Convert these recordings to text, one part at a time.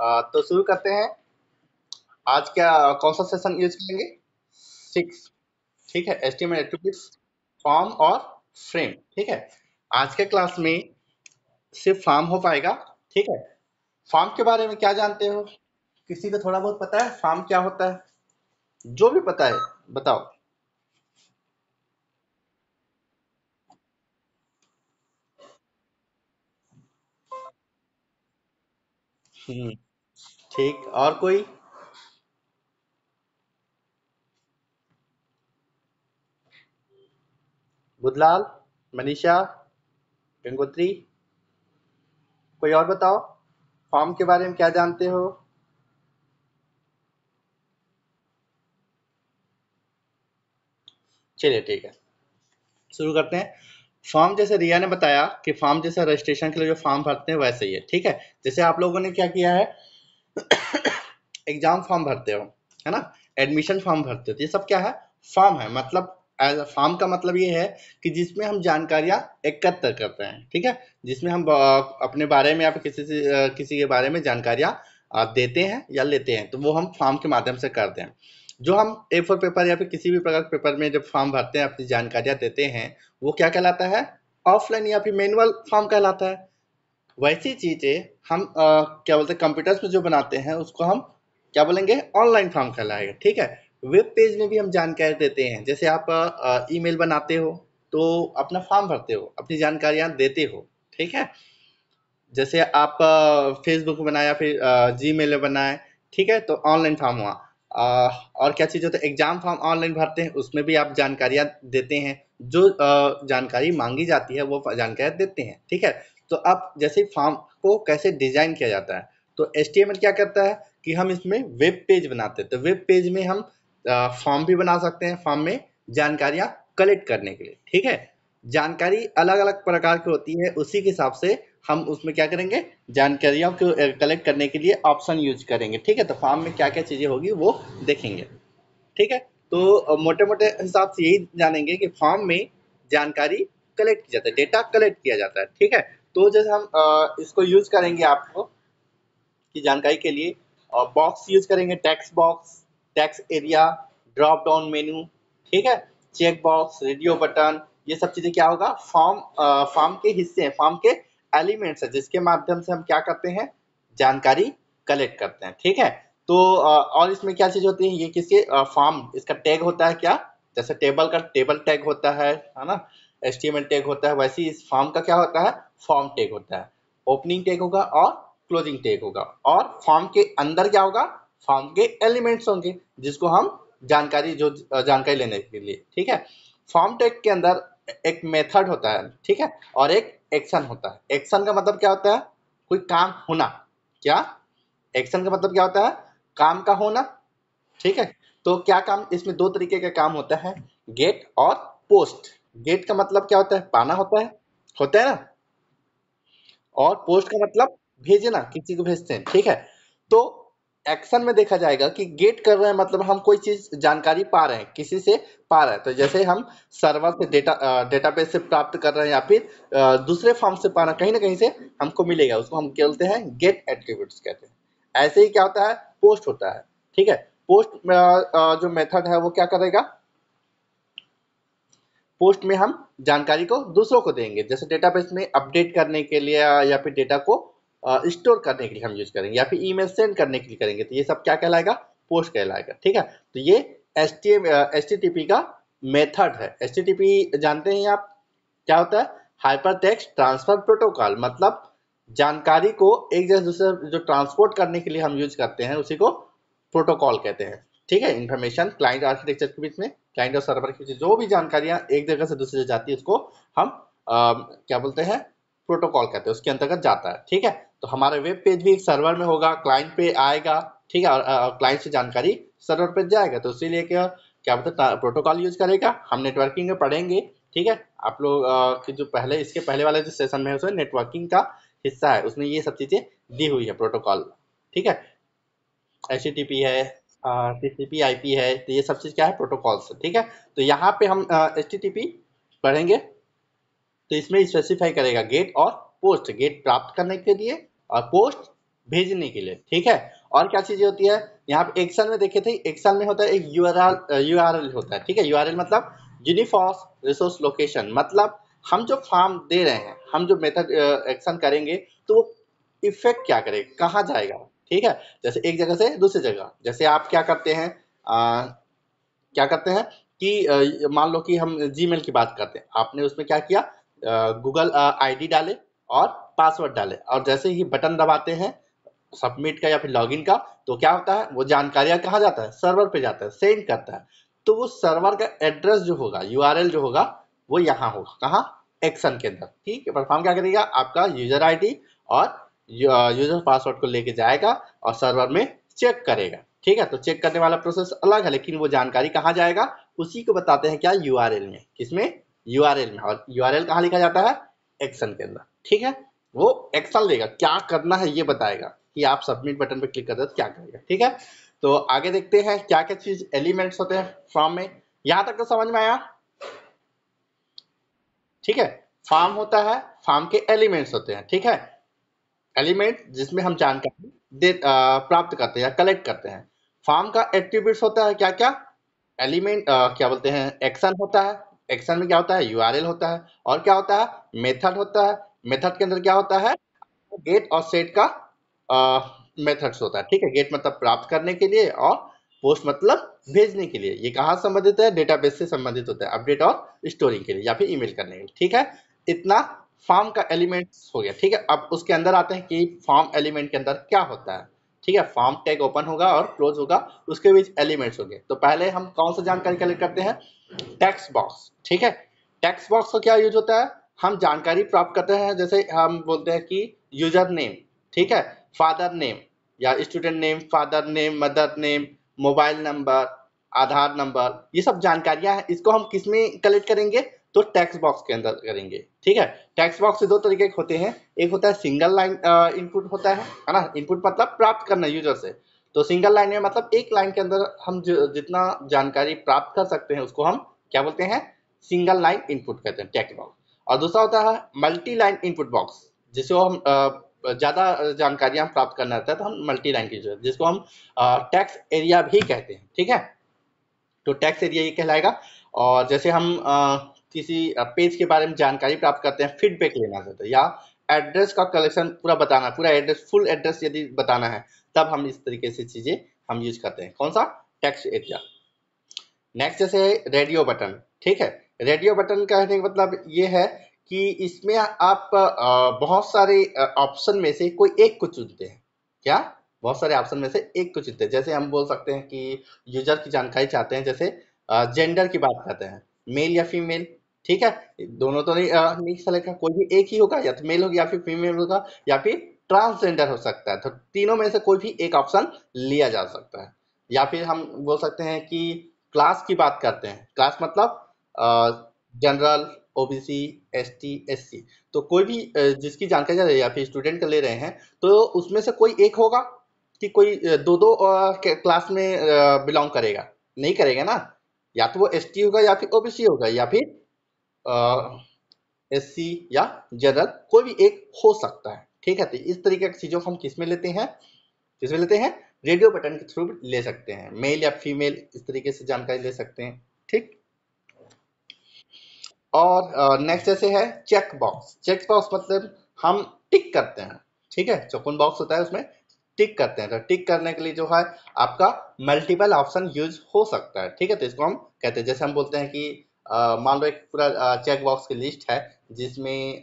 तो शुरू करते हैं आज क्या कौन सा सेशन यूज करेंगे सिक्स ठीक है एस्टिमेट एट्रीब्यूट्स फॉर्म और फ्रेम ठीक है आज के क्लास में सिर्फ फॉर्म हो पाएगा ठीक है फॉर्म के बारे में क्या जानते हो किसी को थोड़ा बहुत पता है फॉर्म क्या होता है जो भी पता है बताओ हम्म ठीक और कोई बुधलाल मनीषा गंगोत्री कोई और बताओ फॉर्म के बारे में क्या जानते हो चलिए ठीक है शुरू करते हैं फॉर्म जैसे रिया ने बताया कि फॉर्म जैसे रजिस्ट्रेशन के लिए जो फॉर्म भरते हैं वैसे ही है ठीक है जैसे आप लोगों ने क्या किया है एग्जाम फॉर्म भरते हो है ना एडमिशन फॉर्म भरते हो तो ये सब क्या है फॉर्म है मतलब एज फॉर्म का मतलब ये है कि जिसमें हम जानकारियाँ एकत्र करते हैं ठीक है जिसमें हम अपने बारे में या किसी से किसी के बारे में जानकारियाँ देते हैं या लेते हैं तो वो हम फॉर्म के माध्यम से करते हैं जो हम ए फोर पेपर या फिर किसी भी प्रकार के पेपर में जब फॉर्म भरते हैं अपनी जानकारियाँ देते हैं वो क्या कहलाता है ऑफलाइन या फिर मैनुअल फॉर्म कहलाता है वैसी चीज़ें हम आ, क्या बोलते हैं कंप्यूटर्स में जो बनाते हैं उसको हम क्या बोलेंगे ऑनलाइन फॉर्म कहलाएगा ठीक है वेब पेज में भी हम जानकारी देते हैं जैसे आप ईमेल बनाते हो तो अपना फॉर्म भरते हो अपनी जानकारियाँ देते हो ठीक है जैसे आप फेसबुक बनाया फिर जी मेल बनाए ठीक है तो ऑनलाइन फॉर्म हुआ और क्या चीज़ होता है एग्ज़ाम फॉर्म ऑनलाइन भरते हैं उसमें भी आप जानकारियाँ देते हैं जो जानकारी मांगी जाती है वो जानकारी देते हैं ठीक है तो अब जैसे फॉर्म को कैसे डिज़ाइन किया जाता है तो एस क्या करता है कि हम इसमें वेब पेज बनाते हैं तो वेब पेज में हम फॉर्म भी बना सकते हैं फॉर्म में जानकारियाँ कलेक्ट करने के लिए ठीक है जानकारी अलग अलग प्रकार की होती है उसी के हिसाब से हम उसमें क्या करेंगे जानकारियों को कलेक्ट करने के लिए ऑप्शन यूज करेंगे ठीक है तो फॉर्म में क्या क्या चीज़ें होगी वो देखेंगे ठीक है तो मोटे मोटे हिसाब से यही जानेंगे कि फॉर्म में जानकारी कलेक्ट किया जाता है डेटा कलेक्ट किया जाता है ठीक है तो जैसे हम इसको यूज करेंगे आपको की जानकारी के लिए और बॉक्स यूज करेंगे text box text area drop down menu ठीक है चेक बॉक्स रेडियो बटन ये सब चीज़ें क्या होगा फॉर्म फॉर्म के हिस्से हैं फॉर्म के एलिमेंट्स हैं जिसके माध्यम से हम क्या करते हैं जानकारी कलेक्ट करते हैं ठीक है तो आ, और इसमें क्या चीज़ होती है ये किसके फॉर्म इसका टैग होता है क्या जैसे टेबल का टेबल टैग होता है है ना एच टैग होता है वैसे ही इस फॉर्म का क्या होता है फॉर्म टैग होता है ओपनिंग टैग होगा और क्लोजिंग टैग होगा और फॉर्म के अंदर क्या होगा फॉर्म के एलिमेंट्स होंगे जिसको हम जानकारी जो जानकारी लेने के लिए ठीक है फॉर्म टैग के अंदर एक मेथड होता है ठीक है और एक एक्शन होता है एक्शन का मतलब क्या होता है कोई काम होना क्या एक्शन का मतलब क्या होता है काम का होना ठीक है तो क्या काम इसमें दो तरीके का काम होता है गेट और पोस्ट गेट का मतलब क्या होता है पाना होता है होता है ना और पोस्ट का मतलब भेजना किसी को भेजते हैं ठीक है तो एक्शन में देखा जाएगा कि गेट कर रहे हैं मतलब हम कोई चीज जानकारी पा रहे हैं किसी से पा रहे हैं तो जैसे हम सर्वर से डेटा डेटाबेस से प्राप्त कर रहे हैं या फिर दूसरे फॉर्म से पाना कहीं ना कहीं से हमको मिलेगा उसको हम बोलते हैं गेट एट्रीब्यूट्स कहते हैं ऐसे ही क्या होता है पोस्ट होता है ठीक है पोस्ट जो मेथड है वो क्या करेगा पोस्ट में हम जानकारी को दूसरों को देंगे जैसे डेटाबेस में अपडेट करने के लिए या फिर डेटा को स्टोर करने के लिए हम यूज करेंगे या फिर ईमेल सेंड करने के लिए करेंगे तो ये सब क्या कहलाएगा पोस्ट कहलाएगा ठीक है तो ये S T S T T P का मेथड है एस टी टी पी जानते हैं आप क्या होता है हाइपर टेक्स्ट ट्रांसफर प्रोटोकॉल मतलब जानकारी को एक जगह दूसरे जो ट्रांसपोर्ट करने के लिए हम यूज करते हैं उसी को प्रोटोकॉल कहते हैं ठीक है इन्फॉर्मेशन क्लाइंट आर्किटेक्चर के बीच में क्लाइंट और सर्वर के बीच जो भी जानकारियां एक जगह से दूसरी जगह जाती है उसको हम आ, क्या बोलते हैं प्रोटोकॉल कहते हैं उसके अंतर्गत जाता है ठीक है तो हमारा वेब पेज भी एक सर्वर में होगा क्लाइंट पे आएगा ठीक है और क्लाइंट से जानकारी सर्वर पे जाएगा तो इसीलिए क्या क्या बोलते हैं प्रोटोकॉल यूज करेगा हम नेटवर्किंग में पढ़ेंगे ठीक है आप लोग जो पहले इसके पहले वाले जो सेशन में है उसमें नेटवर्किंग का हिस्सा है उसमें ये सब चीज़ें दी हुई है प्रोटोकॉल ठीक है एच है T C P I P है तो ये सब चीज़ क्या है प्रोटोकॉल्स ठीक है तो यहाँ पे हम एच टी टी पी पढ़ेंगे तो इसमें स्पेसिफाई करेगा गेट और पोस्ट गेट प्राप्त करने के लिए और पोस्ट भेजने के लिए ठीक है और क्या चीज़ें होती है यहाँ पे एक साल में देखे थे एक साल में होता है एक U R R U R L होता है ठीक है यू आर एल मतलब यूनिफॉर्स रिसोर्स लोकेशन मतलब हम जो फॉर्म दे रहे हैं हम जो मेथड एक्शन करेंगे तो वो इफेक्ट क्या करेगा कहाँ जाएगा ठीक है जैसे एक जगह से दूसरी जगह जैसे आप क्या करते हैं आ, क्या करते हैं कि मान लो कि हम जी की बात करते हैं आपने उसमें क्या किया गूगल आईडी डाले और पासवर्ड डाले और जैसे ही बटन दबाते हैं सबमिट का या फिर लॉगिन का तो क्या होता है वो जानकारियाँ कहाँ जाता है सर्वर पे जाता है सेंड करता है तो वो सर्वर का एड्रेस जो होगा यू जो होगा वो यहाँ होगा कहाँ एक्शन के अंदर ठीक है परफॉर्म क्या करेगा आपका यूजर आईडी और यूजर पासवर्ड को लेके जाएगा और सर्वर में चेक करेगा ठीक है तो चेक करने वाला प्रोसेस अलग है लेकिन वो जानकारी कहाँ जाएगा उसी को बताते हैं क्या यू में किसमें यू में और यू आर लिखा जाता है एक्शन के अंदर ठीक है वो एक्शन लेगा क्या करना है ये बताएगा कि आप सबमिट बटन पर क्लिक कर दे तो क्या करेगा ठीक है तो आगे देखते हैं क्या क्या चीज एलिमेंट्स होते हैं फॉर्म में यहां तक तो समझ में आया ठीक है फॉर्म होता है फॉर्म के एलिमेंट्स होते हैं ठीक है एलिमेंट जिसमें हम जानकारी दे आ, प्राप्त करते हैं कलेक्ट करते हैं फॉर्म का एक्टिविट होता है क्या क्या एलिमेंट क्या बोलते हैं एक्शन होता है एक्शन में क्या होता है यू होता है और क्या होता है मेथड होता है मेथड के अंदर क्या होता है गेट और सेट का मेथड्स होता है ठीक है गेट मतलब प्राप्त करने के लिए और पोस्ट मतलब भेजने के लिए ये कहाँ संबंधित है डेटाबेस से संबंधित होता है अपडेट और स्टोरिंग के लिए या फिर ईमेल करने के लिए ठीक है इतना फॉर्म का एलिमेंट हो गया ठीक है अब उसके अंदर आते हैं कि फॉर्म एलिमेंट के अंदर क्या होता है ठीक है फॉर्म टैग ओपन होगा और क्लोज होगा उसके बीच एलिमेंट्स होंगे तो पहले हम कौन सा जानकारी कलेक्ट करते हैं टेक्स्ट बॉक्स ठीक है टेक्स्ट बॉक्स का क्या यूज होता है हम जानकारी प्राप्त करते हैं जैसे हम बोलते हैं कि यूजर नेम ठीक है फादर नेम या student name father name mother name mobile number Aadhaar number ये सब जानकारियां हैं इसको हम किस में कलेक्ट करेंगे तो टेक्स्ट बॉक्स के अंदर करेंगे ठीक है टेक्स्ट बॉक्स से दो तरीके होते हैं एक होता है सिंगल लाइन इनपुट होता है है ना इनपुट मतलब प्राप्त करना यूजर से तो सिंगल लाइन में मतलब एक लाइन के अंदर हम जितना जानकारी प्राप्त कर सकते हैं उसको हम क्या बोलते हैं सिंगल लाइन इनपुट कहते हैं टेक्स्ट बॉक्स और दूसरा होता है मल्टी लाइन इनपुट बॉक्स जिसे हम ज़्यादा जानकारियाँ प्राप्त करना रहता है तो हम मल्टी लाइन की जरूरत जिसको हम टैक्स एरिया भी कहते हैं ठीक है तो टैक्स एरिया ये कहलाएगा और जैसे हम किसी पेज के बारे में जानकारी प्राप्त करते हैं फीडबैक लेना चाहते हैं या एड्रेस का कलेक्शन पूरा बताना पूरा एड्रेस फुल एड्रेस यदि बताना है तब हम इस तरीके से चीज़ें हम यूज करते हैं कौन सा टेक्स्ट एरिया नेक्स्ट जैसे रेडियो बटन ठीक है रेडियो बटन कहने का मतलब ये है कि इसमें आप बहुत सारे ऑप्शन में से कोई एक को चुनते हैं क्या बहुत सारे ऑप्शन में से एक को चुनते हैं जैसे हम बोल सकते हैं कि यूजर की जानकारी चाहते हैं जैसे जेंडर की बात करते हैं मेल या फीमेल ठीक है? दोनों तो नहीं अ, नहीं है, कोई भी एक ही होगा या तो मेल होगा या फिर फीमेल होगा या फिर ट्रांसजेंडर हो सकता है तो तीनों में से कोई भी एक ऑप्शन लिया जा सकता है या फिर हम बोल सकते हैं कि क्लास की बात करते हैं क्लास मतलब जनरल ओबीसी एसटी एससी तो कोई भी जिसकी जानकारी जा रही है या फिर स्टूडेंट ले रहे हैं तो उसमें से कोई एक होगा कि कोई दो दो क्लास में बिलोंग करेगा नहीं करेगा ना या तो वो एसटी होगा या फिर ओबीसी होगा या फिर एस सी या जनरल कोई भी एक हो सकता है ठीक है तो इस तरीके की चीज़ों को हम किसमें लेते हैं किसमें लेते हैं रेडियो बटन के थ्रू ले सकते हैं मेल या फीमेल इस तरीके से जानकारी ले सकते हैं ठीक और नेक्स्ट जैसे है चेक बॉक्स चेक बॉक्स मतलब हम टिक करते हैं ठीक है चौकुन बॉक्स होता है उसमें टिक करते हैं तो टिक करने के लिए जो है आपका मल्टीपल ऑप्शन यूज हो सकता है ठीक है तो इसको हम कहते हैं जैसे हम बोलते हैं कि मान लो एक पूरा चेक बॉक्स की लिस्ट है जिसमें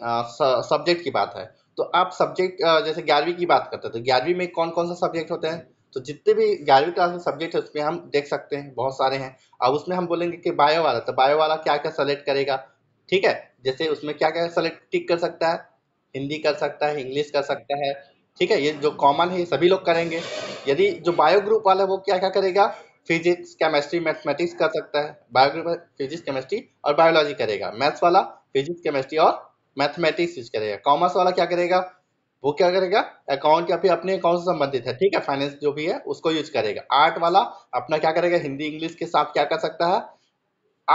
सब्जेक्ट की बात है तो आप सब्जेक्ट जैसे ग्यारहवीं की बात करते हैं तो ग्यारहवीं में कौन कौन सा सब्जेक्ट होते हैं तो जितने भी ग्यारहवीं क्लास में सब्जेक्ट है उसमें हम देख सकते हैं बहुत सारे हैं अब उसमें हम बोलेंगे कि बायो वाला तो बायो वाला क्या क्या सेलेक्ट करेगा ठीक है जैसे उसमें क्या क्या सेलेक्ट टिक कर सकता है हिंदी कर सकता है इंग्लिश कर सकता है ठीक है ये जो कॉमन है ये सभी लोग करेंगे यदि जो बायो ग्रुप वाला है वो क्या क्या करेगा फिजिक्स केमिस्ट्री मैथमेटिक्स कर सकता है बायो फिजिक्स केमिस्ट्री और बायोलॉजी करेगा मैथ्स वाला फिजिक्स केमिस्ट्री और मैथमेटिक्स यूज करेगा कॉमर्स वाला क्या करेगा वो क्या करेगा अकाउंट या फिर अपने अकाउंट से संबंधित है ठीक है फाइनेंस जो भी है उसको यूज करेगा आर्ट वाला अपना क्या करेगा हिंदी इंग्लिश के साथ क्या कर सकता है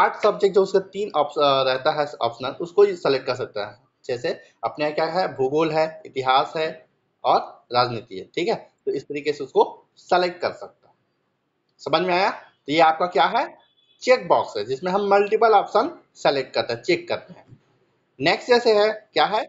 आर्ट सब्जेक्ट जो उसका तीन रहता है ऑप्शनल उसको सेलेक्ट कर सकता है जैसे अपने क्या है भूगोल है इतिहास है और राजनीति है ठीक है तो इस तरीके से उसको सेलेक्ट कर सकता है समझ में आया तो ये आपका क्या है चेक बॉक्स है जिसमें हम मल्टीपल ऑप्शन सेलेक्ट करते हैं चेक करते हैं नेक्स्ट जैसे है क्या है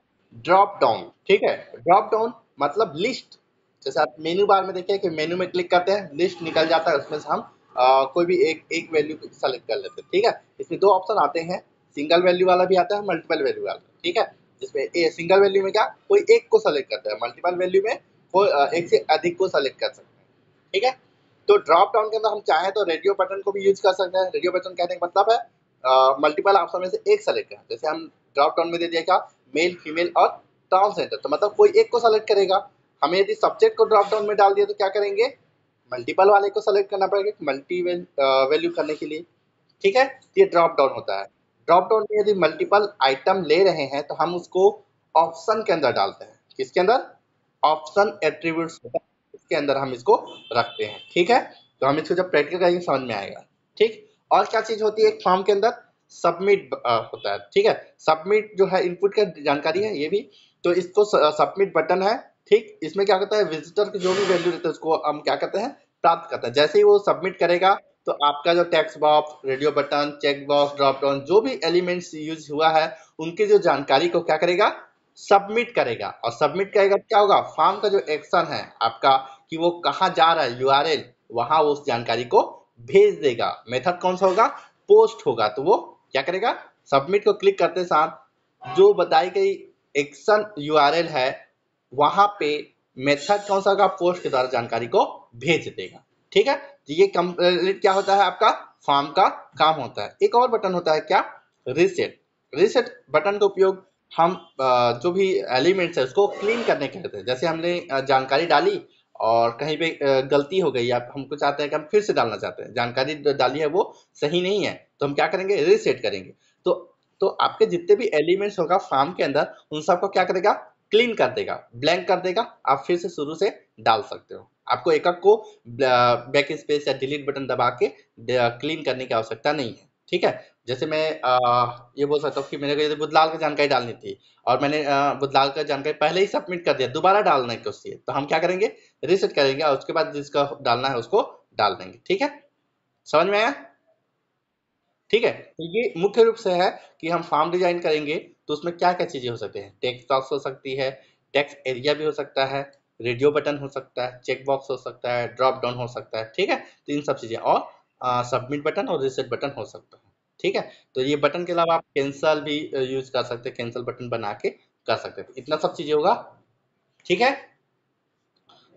ड्रॉप डाउन ठीक है ड्रॉप डाउन मतलब लिस्ट जैसे आप मेन्यू बार में देखिए कि मेन्यू में क्लिक करते हैं लिस्ट निकल जाता है उसमें से हम आ, कोई भी एक एक वैल्यू सेलेक्ट कर लेते हैं ठीक है इसमें दो ऑप्शन आते हैं सिंगल वैल्यू वाला भी आता है मल्टीपल वैल्यू वाला ठीक है जिसमें ए सिंगल वैल्यू में क्या कोई एक को सेलेक्ट करता है मल्टीपल वैल्यू में कोई एक से अधिक को सेलेक्ट कर सकते हैं ठीक है तो ड्रॉप डाउन के अंदर हम चाहें तो रेडियो बटन को भी यूज कर सकते हैं रेडियो बटन कहने का मतलब है मल्टीपल ऑप्शन में से एक सेलेक्ट करें जैसे हम ड्रॉप डाउन में दे दिया मेल फीमेल और ट्रांसजेंडर तो मतलब कोई एक को सेलेक्ट करेगा हमें यदि सब्जेक्ट को ड्रॉप डाउन में डाल दिया तो क्या करेंगे मल्टीपल वाले को सेलेक्ट करना पड़ेगा मल्टी वैल्यू करने के लिए ठीक है तो ये ड्रॉप डाउन होता है ड्रॉप डाउन में यदि मल्टीपल आइटम ले रहे हैं तो हम उसको ऑप्शन के अंदर डालते हैं किसके अंदर ऑप्शन एट्रीब्यूट्स होता है के अंदर हम इसको रखते हैं ठीक है तो हम इसको जब प्रैक्टिकल करेंगे समझ में आएगा ठीक और क्या चीज़ होती है एक फॉर्म के अंदर सबमिट uh, होता है ठीक है सबमिट जो है इनपुट का जानकारी है ये भी तो इसको सबमिट बटन uh, है ठीक इसमें क्या करता है विजिटर की जो भी वैल्यू रहता है उसको हम क्या करते हैं प्राप्त करते हैं जैसे ही वो सबमिट करेगा तो आपका जो text box radio button check box drop down जो भी एलिमेंट्स यूज हुआ है उनकी जो जानकारी को क्या करेगा सबमिट करेगा और सबमिट करेगा क्या होगा फॉर्म का जो एक्शन है आपका कि वो कहाँ जा रहा है यू आर एल वहाँ उस जानकारी को भेज देगा मेथड कौन सा होगा पोस्ट होगा तो वो क्या करेगा सबमिट को क्लिक करते साथ जो बताई गई एक्शन यू आर एल है वहाँ पे मेथड कौन सा होगा पोस्ट के द्वारा जानकारी को भेज देगा ठीक है तो ये कंप्लीट क्या होता है आपका फॉर्म का काम होता है एक और बटन होता है क्या रिसेट रिसेट बटन का उपयोग हम जो भी एलिमेंट्स है उसको क्लीन करने के लिए जैसे हमने जानकारी डाली और कहीं पे गलती हो गई आप हमको चाहते हैं कि हम फिर से डालना चाहते हैं जानकारी डाली है वो सही नहीं है तो हम क्या करेंगे रीसेट करेंगे तो तो आपके जितने भी एलिमेंट्स होगा फार्म के अंदर उन सबको क्या करेगा क्लीन कर देगा ब्लैंक कर देगा आप फिर से शुरू से डाल सकते हो आपको एक को बैक स्पेस या डिलीट बटन दबा के क्लीन करने की आवश्यकता नहीं है ठीक है जैसे मैं आ, ये बोल सकता हूँ कि को जैसे बुदलाल की जानकारी डालनी थी और मैंने बुदलाल का जानकारी पहले ही सबमिट कर दिया दोबारा डालने की कोशिश तो हम क्या करेंगे रीसेट करेंगे और उसके बाद जिसका डालना है उसको डाल देंगे ठीक है समझ में आया ठीक है तो ये मुख्य रूप से है कि हम फॉर्म डिजाइन करेंगे तो उसमें क्या क्या चीज़ें हो सकते हैं टेक्स बॉक्स हो सकती है टेक्स एरिया भी हो सकता है रेडियो बटन हो सकता है चेक बॉक्स हो सकता है ड्रॉप डाउन हो सकता है ठीक है तो इन सब चीज़ें और सबमिट बटन और रिसेट बटन हो सकता है ठीक है तो ये बटन के अलावा आप कैंसल भी यूज कर सकते हैं कैंसल बटन बना के कर सकते हैं इतना सब चीज़ें होगा ठीक है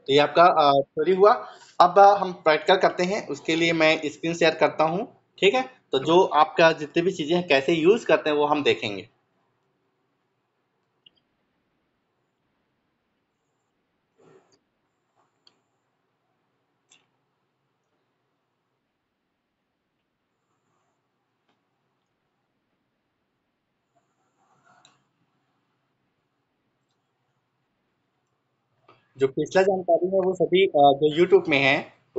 तो ये आपका थ्योरी हुआ अब हम प्रैक्टिकल करते हैं उसके लिए मैं स्क्रीन शेयर करता हूँ ठीक है तो जो आपका जितनी भी चीज़ें हैं कैसे यूज़ करते हैं वो हम देखेंगे जो पिछला जानकारी है वो सभी जो यूट्यूब में है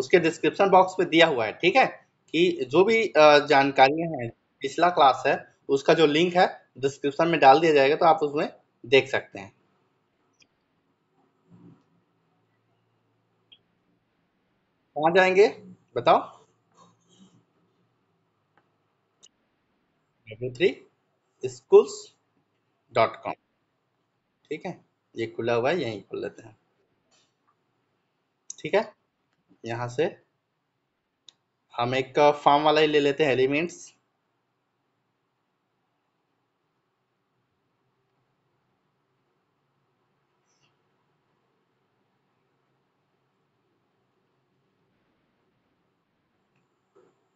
उसके डिस्क्रिप्शन बॉक्स में दिया हुआ है ठीक है कि जो भी जानकारियां हैं पिछला क्लास है उसका जो लिंक है डिस्क्रिप्शन में डाल दिया जाएगा तो आप उसमें देख सकते हैं कहा जाएंगे बताओ W three schools dot com ठीक है ये खुला हुआ है यहीं खोल लेते हैं ठीक है यहाँ से हम एक फॉर्म uh, वाला ही ले लेते हैं एलिमेंट्स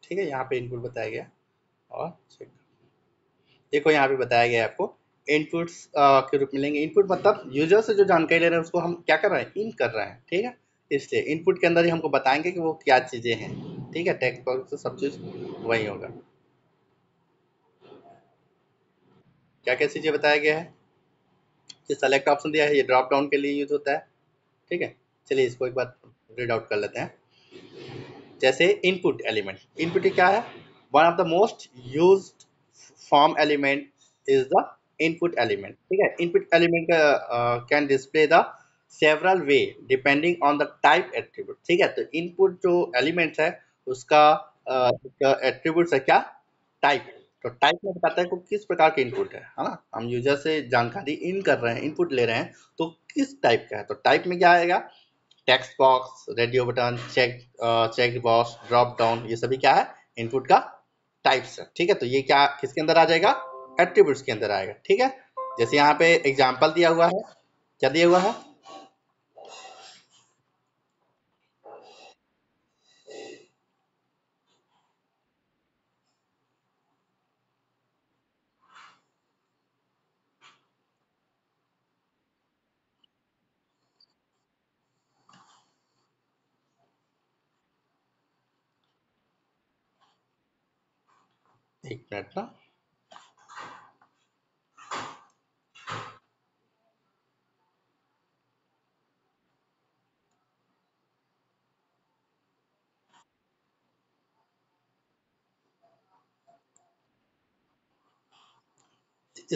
ठीक है यहाँ पे इनपुट बताया गया और चेक देखो यहाँ पे बताया गया आपको इनपुट्स uh, के रूप में लेंगे इनपुट मतलब यूजर से जो जानकारी ले रहे हैं उसको हम क्या कर रहे हैं इन कर रहे हैं ठीक है इसलिए इनपुट के अंदर ही हमको बताएंगे कि वो क्या चीज़ें हैं ठीक है टेक्स्ट बॉक्स तो सब चीज़ वही होगा क्या क्या चीज़ें बताया गया है ये सेलेक्ट ऑप्शन दिया है ये ड्रॉप डाउन के लिए यूज होता है ठीक है चलिए इसको एक बार रीड आउट कर लेते हैं जैसे इनपुट एलिमेंट इनपुट क्या है one of the most use form element is the input element ठीक है input element can display the several way depending on the type attribute ठीक है तो इनपुट जो एलिमेंट्स है उसका एट्रीब्यूट है क्या टाइप तो टाइप में बताता है कि किस प्रकार के इनपुट है है ना हम यूजर से जानकारी इन कर रहे हैं इनपुट ले रहे हैं तो किस टाइप का है तो टाइप में क्या आएगा text box radio button check check box drop down ये सभी क्या है इनपुट का टाइप्स है ठीक है तो ये क्या किसके अंदर आ जाएगा एट्रीब्यूट्स के अंदर आएगा ठीक है जैसे यहाँ पे एग्जाम्पल दिया हुआ है क्या दिया हुआ है at the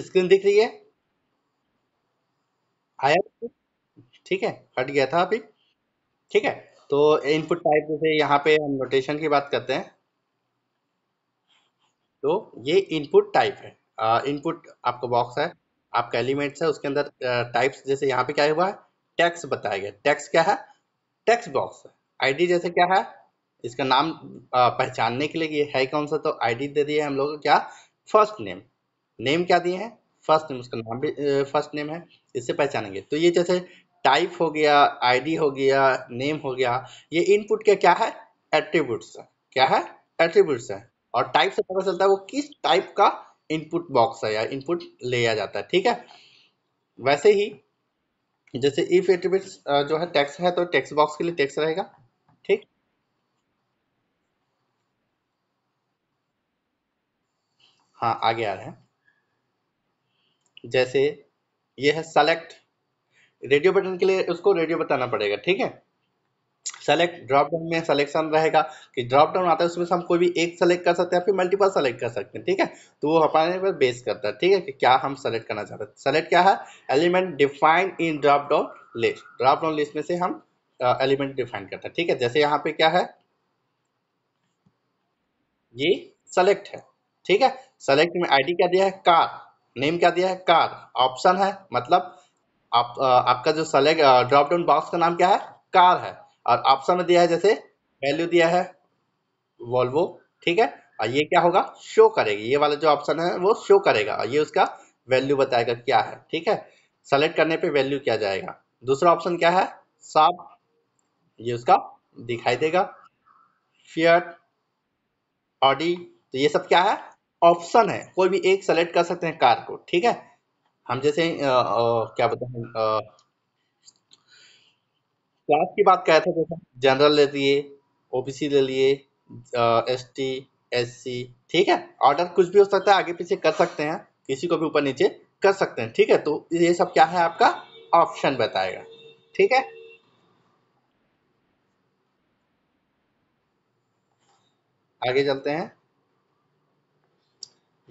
स्क्रीन दिख रही है आया ठीक है हट गया था अभी ठीक है तो इनपुट टाइप जैसे यहाँ पे हम नोटेशन की बात करते हैं तो ये इनपुट टाइप है इनपुट आपका बॉक्स है आपका एलिमेंट्स है उसके अंदर टाइप्स जैसे यहाँ पे क्या हुआ है टैक्स बताया गया टैक्स क्या है टैक्स बॉक्स आई आईडी जैसे क्या है इसका नाम पहचानने के लिए ये है कौन सा तो आईडी दे दिए हम लोग क्या फर्स्ट नेम नेम क्या दिए हैं फर्स्ट नेम उसका नाम भी फर्स्ट नेम है इससे पहचानेंगे तो ये जैसे टाइप हो गया आईडी हो गया नेम हो गया ये इनपुट का क्या है एट्रीब्यूट्स क्या है एट्रीब्यूट्स है और टाइप से पता चलता है वो किस टाइप का इनपुट बॉक्स है या इनपुट लिया जाता है ठीक है वैसे ही जैसे इफ एट्रीब्यूट जो है टैक्स है तो टैक्स बॉक्स के लिए टैक्स रहेगा ठीक हाँ आगे आ रहे हैं जैसे ये है सेलेक्ट रेडियो बटन के लिए उसको रेडियो बताना पड़ेगा ठीक है सेलेक्ट ड्रॉप डाउन में सिलेक्शन रहेगा कि ड्रॉप डाउन आता है उसमें से हम कोई भी एक सेलेक्ट कर सकते हैं फिर मल्टीपल सेलेक्ट कर सकते हैं ठीक है तो वो हमारे पर बेस करता है ठीक है कि क्या हम सेलेक्ट करना चाहते हैं सेलेक्ट क्या है element defined in drop down list drop down list में से हम एलिमेंट डिफाइन करते हैं ठीक है जैसे यहाँ पे क्या है ये सेलेक्ट है ठीक है सेलेक्ट में आईडी क्या दिया है कार नेम क्या दिया है कार ऑप्शन है मतलब आप, आपका जो सेलेक्ट ड्रॉप डाउन बॉक्स का नाम क्या है कार है और ऑप्शन में दिया है जैसे वैल्यू दिया है वॉल्वो ठीक है और ये क्या होगा शो करेगी ये वाला जो ऑप्शन है वो शो करेगा और ये उसका वैल्यू बताएगा क्या है ठीक है सेलेक्ट करने पे वैल्यू क्या जाएगा दूसरा ऑप्शन क्या है साफ ये उसका दिखाई देगा फियट ऑडी तो ये सब क्या है ऑप्शन है कोई भी एक सेलेक्ट कर सकते हैं कार को ठीक है हम जैसे आ, आ, क्या बताए क्लास की बात कहे थे जनरल ले लिए ओबीसी ले लिए एस टी एस सी ठीक है ऑर्डर कुछ भी हो सकता है आगे पीछे कर सकते हैं किसी को भी ऊपर नीचे कर सकते हैं ठीक है तो ये सब क्या है आपका ऑप्शन बताएगा ठीक है आगे चलते हैं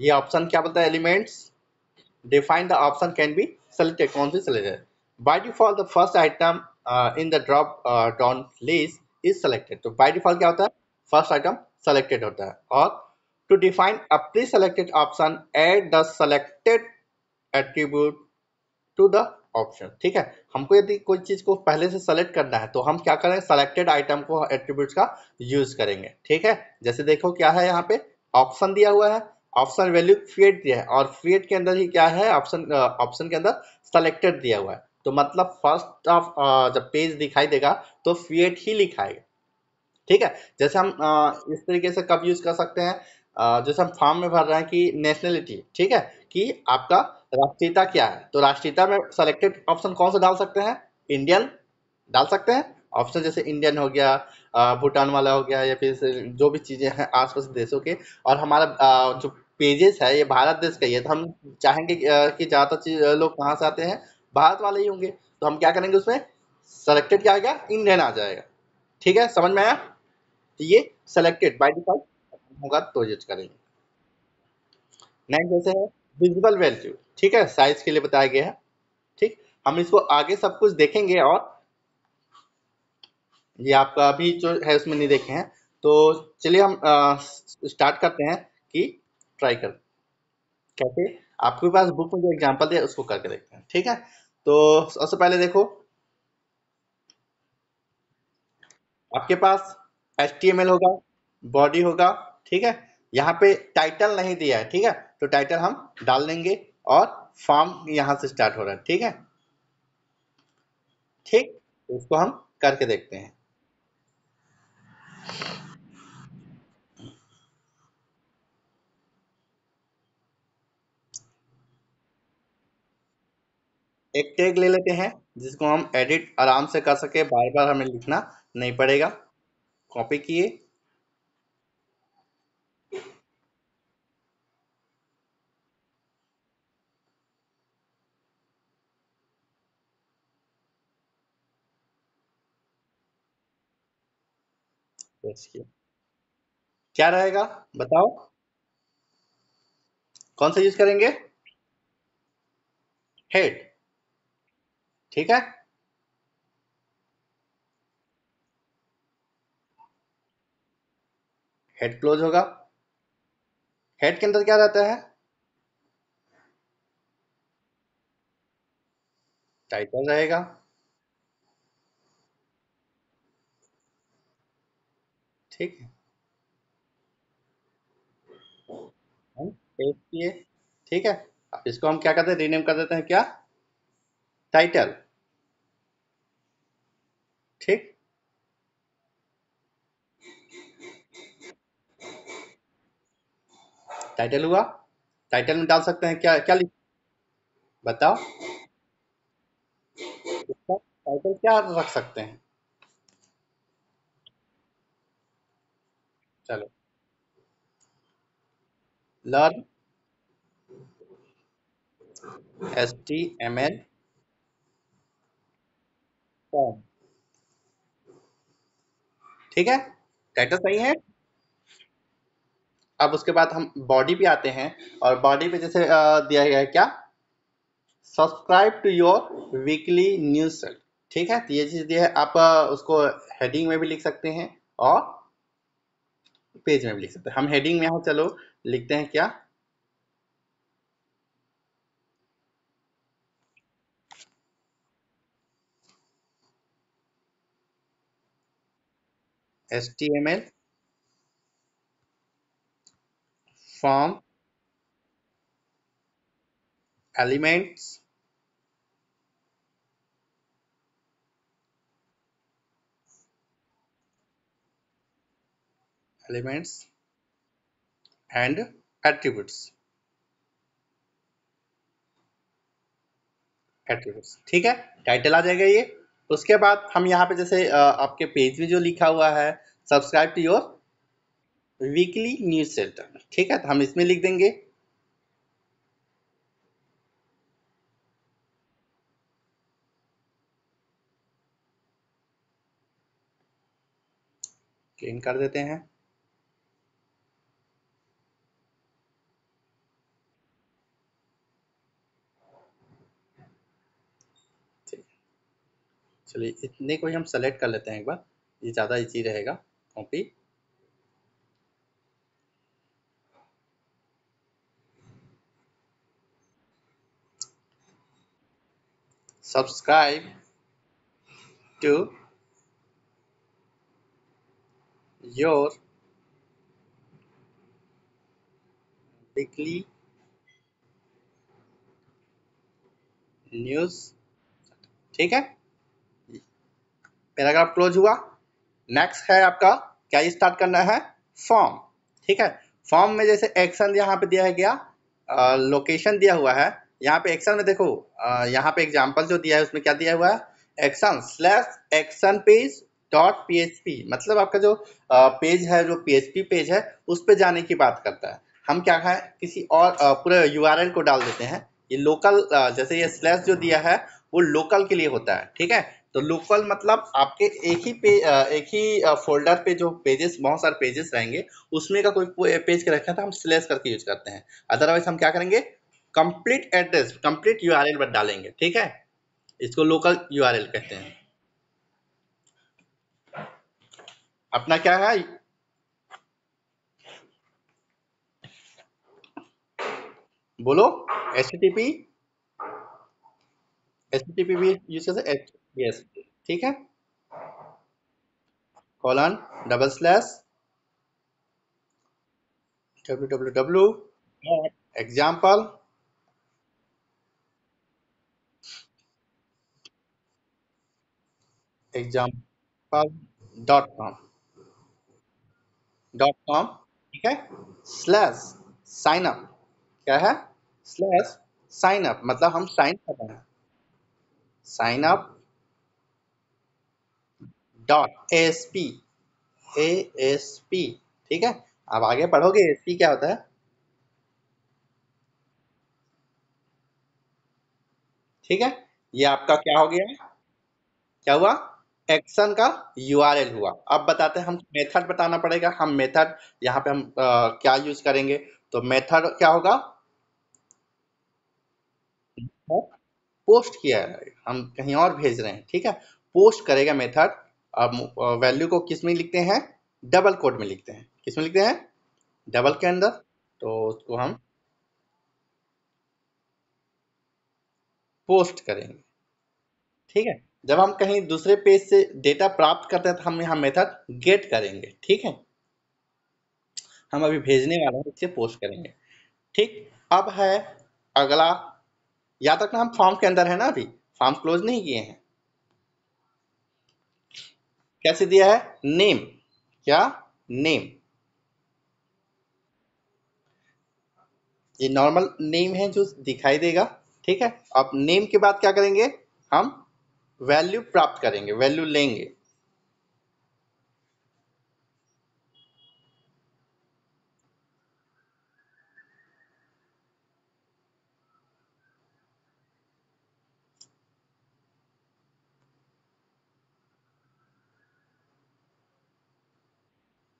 ये ऑप्शन क्या बोलता है elements define the option can be selected कौन सी selected by default the first item in the drop down list is selected तो बाई डिफॉल्ट क्या होता है फर्स्ट आइटम सेलेक्टेड होता है और to define a pre selected option add the selected attribute to the option ठीक है हमको यदि कोई चीज़ को पहले से सेलेक्ट करना है तो हम क्या करें सेलेक्टेड आइटम को एट्रीब्यूट का यूज करेंगे ठीक है जैसे देखो क्या है यहाँ पे ऑप्शन दिया हुआ है ऑप्शन वैल्यू क्रिएट दिया है और क्रिएट के अंदर ही क्या है ऑप्शन ऑप्शन uh, के अंदर सेलेक्टेड दिया हुआ है तो मतलब फर्स्ट ऑफ uh, जब पेज दिखाई देगा तो फीएट ही लिखाएगा ठीक है जैसे हम uh, इस तरीके से कब यूज कर सकते हैं uh, जैसे हम फॉर्म में भर रहे हैं कि नेशनलिटी ठीक है कि आपका राष्ट्रीयता क्या है तो राष्ट्रीयता में सेलेक्टेड ऑप्शन कौन सा डाल सकते हैं इंडियन डाल सकते हैं ऑप्शन जैसे इंडियन हो गया भूटान वाला हो गया या फिर जो भी चीज़ें हैं आसपास देशों के और हमारा जो पेजेस है ये भारत देश का ही है तो हम चाहेंगे कि ज़्यादातर लोग कहाँ से आते हैं भारत वाले ही होंगे तो हम क्या करेंगे उसमें सेलेक्टेड क्या आएगा इंडियन आ जाएगा ठीक है समझ में आया तो ये सेलेक्टेड बाय डिफॉल्ट होगा तो यूज करेंगे नेक्स्ट जैसे है विजिबल वैल्यू ठीक है साइज के लिए बताया गया है ठीक हम इसको आगे सब कुछ देखेंगे और ये आपका अभी जो है उसमें नहीं देखे हैं तो चलिए हम स्टार्ट करते हैं कि ट्राई कर कैसे आपके पास बुक में जो एग्जांपल दिया उसको करके देखते हैं ठीक है तो सबसे पहले देखो आपके पास एच होगा बॉडी होगा ठीक है यहाँ पे टाइटल नहीं दिया है ठीक है तो टाइटल हम डाल देंगे और फॉर्म यहाँ से स्टार्ट हो रहा है ठीक है ठीक उसको तो हम करके देखते हैं एक टैग ले लेते हैं जिसको हम एडिट आराम से कर सके बार बार हमें लिखना नहीं पड़ेगा कॉपी किए क्या रहेगा बताओ कौन सा यूज करेंगे हेड ठीक है हेड क्लोज होगा हेड के अंदर क्या रहता है टाइटल रहेगा ठीक है ठीक है अब इसको हम क्या करते हैं रीनेम कर देते हैं क्या टाइटल ठीक टाइटल हुआ टाइटल में डाल सकते हैं क्या क्या लिख बताओ टाइटल क्या रख सकते हैं चलो learn S T M L form ठीक है टाइटल सही है अब उसके बाद हम बॉडी पे आते हैं और बॉडी पे जैसे दिया गया है क्या subscribe to your weekly newsletter ठीक है तो ये चीज दिया है आप उसको हेडिंग में भी लिख सकते हैं और पेज में भी लिख सकते हैं हम हेडिंग में यहां चलो लिखते हैं क्या html form elements elements and attributes attributes ठीक है टाइटल आ जाएगा ये उसके बाद हम यहाँ पे जैसे आपके पेज में जो लिखा हुआ है subscribe to your weekly news center ठीक है तो हम इसमें लिख देंगे कर देते हैं चलिए इतने को ही हम सेलेक्ट कर लेते हैं एक बार ये ज़्यादा इजी रहेगा copy subscribe to your weekly news ठीक है पैराग्राफ क्लोज हुआ नेक्स्ट है आपका क्या स्टार्ट करना है फॉर्म ठीक है फॉर्म में जैसे एक्शन यहाँ पे दिया है क्या लोकेशन दिया हुआ है यहाँ पे एक्शन में देखो यहाँ पे एग्जाम्पल जो दिया है उसमें क्या दिया हुआ है action slash action page dot P मतलब आपका जो पेज है जो पी पेज है उस पर जाने की बात करता है हम क्या है किसी और पूरे यू को डाल देते हैं ये लोकल जैसे ये स्लैश जो दिया है वो लोकल के लिए होता है ठीक है तो लोकल मतलब आपके एक ही पे एक ही फोल्डर पे जो पेजेस बहुत सारे पेजेस रहेंगे उसमें का कोई पेज के रखा था हम स्लेस करके यूज करते हैं अदरवाइज हम क्या करेंगे complete address complete U R पर डालेंगे ठीक है इसको लोकल यू कहते हैं अपना क्या है बोलो H T P H T P भी यूज करते यस ठीक है colon double slash W W W example example dot com dot com ठीक है स्लैश साइन अप क्या है स्लैश साइन अप मतलब हम साइन कर रहे हैं sign up dot A S P A S P ठीक है अब आगे पढ़ोगे एस पी क्या होता है ठीक है ये आपका क्या हो गया क्या हुआ एक्शन का यू आर एल हुआ अब बताते हैं हम मेथड बताना पड़ेगा हम मेथड यहाँ पे हम आ, क्या यूज करेंगे तो मेथड क्या होगा पोस्ट किया है हम कहीं और भेज रहे हैं ठीक है पोस्ट करेगा मेथड अब वैल्यू को किस में लिखते हैं डबल कोड में लिखते हैं किस में लिखते हैं डबल के अंदर तो उसको हम पोस्ट करेंगे ठीक है जब हम कहीं दूसरे पेज से डेटा प्राप्त करते हैं तो हम यहाँ मेथड गेट करेंगे ठीक है हम अभी भेजने वाले हैं इसे पोस्ट करेंगे ठीक अब है अगला याद रखना हम फॉर्म के अंदर है ना अभी फॉर्म क्लोज नहीं किए हैं कैसे दिया है नेम क्या नेम ये नॉर्मल नेम है जो दिखाई देगा ठीक है अब नेम के बाद क्या करेंगे हम वैल्यू प्राप्त करेंगे वैल्यू लेंगे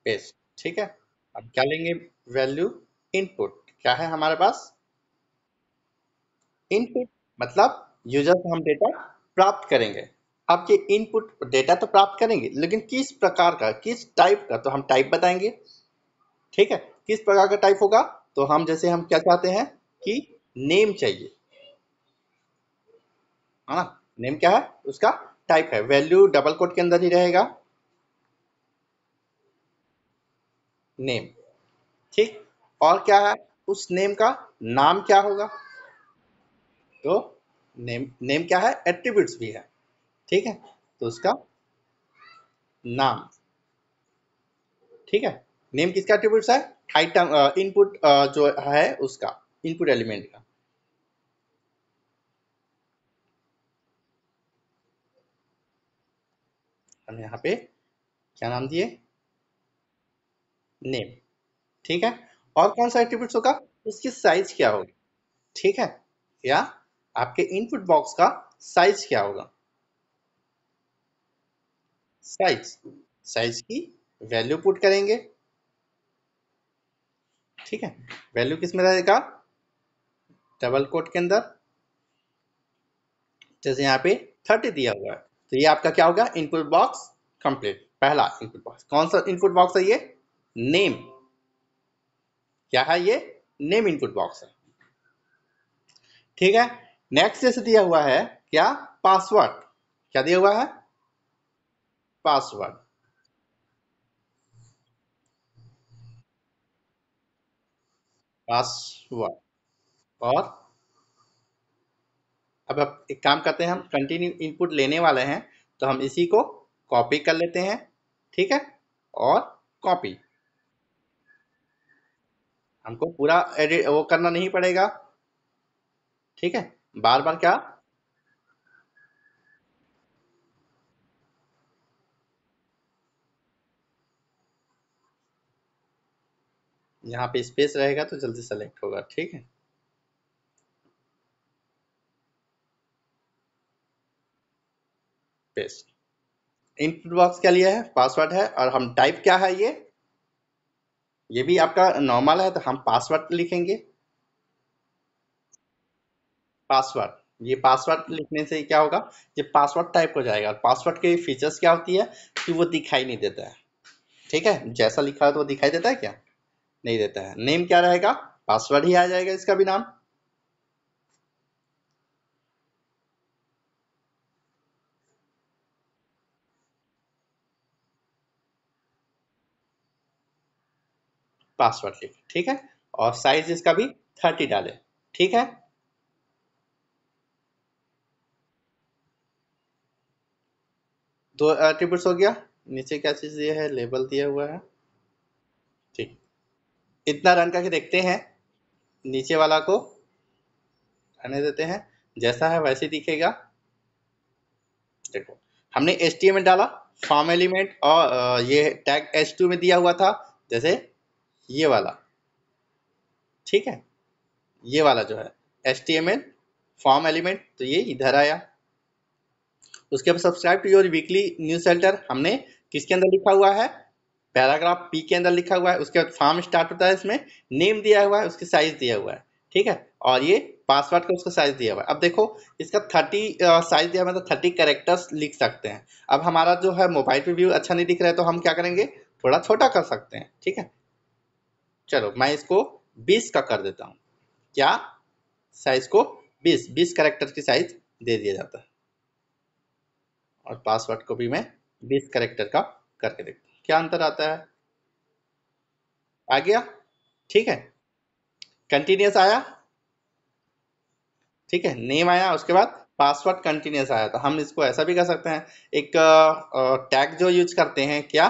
पेस्ट ठीक है अब क्या लेंगे वैल्यू इनपुट क्या है हमारे पास इनपुट मतलब यूजर से हम डेटा प्राप्त करेंगे आपके इनपुट डेटा तो प्राप्त करेंगे लेकिन किस प्रकार का किस टाइप का तो हम टाइप बताएंगे ठीक है किस प्रकार का टाइप होगा तो हम जैसे हम क्या चाहते हैं कि नेम चाहिए है हाँ ना नेम क्या है उसका टाइप है वैल्यू डबल कोट के अंदर ही रहेगा नेम ठीक और क्या है उस नेम का नाम क्या होगा तो नेम नेम क्या है एट्रीब्यूट्स भी है ठीक है तो उसका नाम ठीक है नेम किसका एट्रीब्यूट्स है आइटम इनपुट जो है उसका इनपुट एलिमेंट का हम यहाँ पे क्या नाम दिए नेम ठीक है और कौन सा एट्रीब्यूट होगा उसकी साइज क्या होगी ठीक है या आपके इनपुट बॉक्स का साइज क्या होगा साइज साइज की वैल्यू पुट करेंगे ठीक है वैल्यू किस में रहेगा डबल कोट के अंदर जैसे यहां पे थर्टी दिया हुआ है तो ये आपका क्या होगा इनपुट बॉक्स कंप्लीट पहला इनपुट बॉक्स कौन सा इनपुट बॉक्स है ये नेम क्या है ये नेम इनपुट बॉक्स है ठीक है नेक्स्ट जैसे दिया हुआ है क्या पासवर्ड क्या दिया हुआ है पासवर्ड पासवर्ड और अब अब एक काम करते हैं हम कंटिन्यू इनपुट लेने वाले हैं तो हम इसी को कॉपी कर लेते हैं ठीक है और कॉपी हमको पूरा एडिट वो करना नहीं पड़ेगा ठीक है बार बार क्या यहाँ पे स्पेस रहेगा तो जल्दी सेलेक्ट होगा ठीक है पेस्ट इनपुट बॉक्स क्या लिया है पासवर्ड है और हम टाइप क्या है ये ये भी आपका नॉर्मल है तो हम पासवर्ड लिखेंगे पासवर्ड ये पासवर्ड लिखने से क्या होगा ये पासवर्ड टाइप हो जाएगा पासवर्ड के फीचर्स क्या होती है कि वो दिखाई नहीं देता है ठीक है जैसा लिखा है तो वो दिखाई देता है क्या नहीं देता है नेम क्या रहेगा पासवर्ड ही आ जाएगा इसका भी नाम पासवर्ड लिख ठीक है और साइज इसका भी थर्टी डालें ठीक है दो एट्रीब्यूट हो गया नीचे क्या चीज़ दिया है लेबल दिया हुआ है ठीक इतना रन करके देखते हैं नीचे वाला को आने देते हैं जैसा है वैसे दिखेगा देखो हमने एस में डाला फॉर्म एलिमेंट और ये टैग एस में दिया हुआ था जैसे ये वाला ठीक है ये वाला जो है H T M L form element तो ये इधर आया उसके बाद subscribe to your weekly newsletter हमने किसके अंदर लिखा हुआ है पैराग्राफ पी के अंदर लिखा हुआ है उसके बाद फॉर्म स्टार्ट होता है इसमें नेम दिया हुआ है उसकी साइज दिया हुआ है ठीक है और ये पासवर्ड का उसका साइज दिया हुआ है अब देखो इसका थर्टी साइज दिया हुआ है तो थर्टी करेक्टर्स लिख सकते हैं अब हमारा जो है मोबाइल पे व्यू अच्छा नहीं दिख रहा है तो हम क्या करेंगे थोड़ा छोटा कर सकते हैं ठीक है चलो मैं इसको बीस का कर देता हूँ क्या साइज को बीस बीस करेक्टर की साइज दे दिया जाता है और पासवर्ड को भी मैं बीस करेक्टर का करके देखता हूँ क्या अंतर आता है आ गया ठीक है कंटिन्यूस आया ठीक है नेम आया उसके बाद पासवर्ड कंटिन्यूस आया तो हम इसको ऐसा भी कर सकते हैं एक टैग जो यूज करते हैं क्या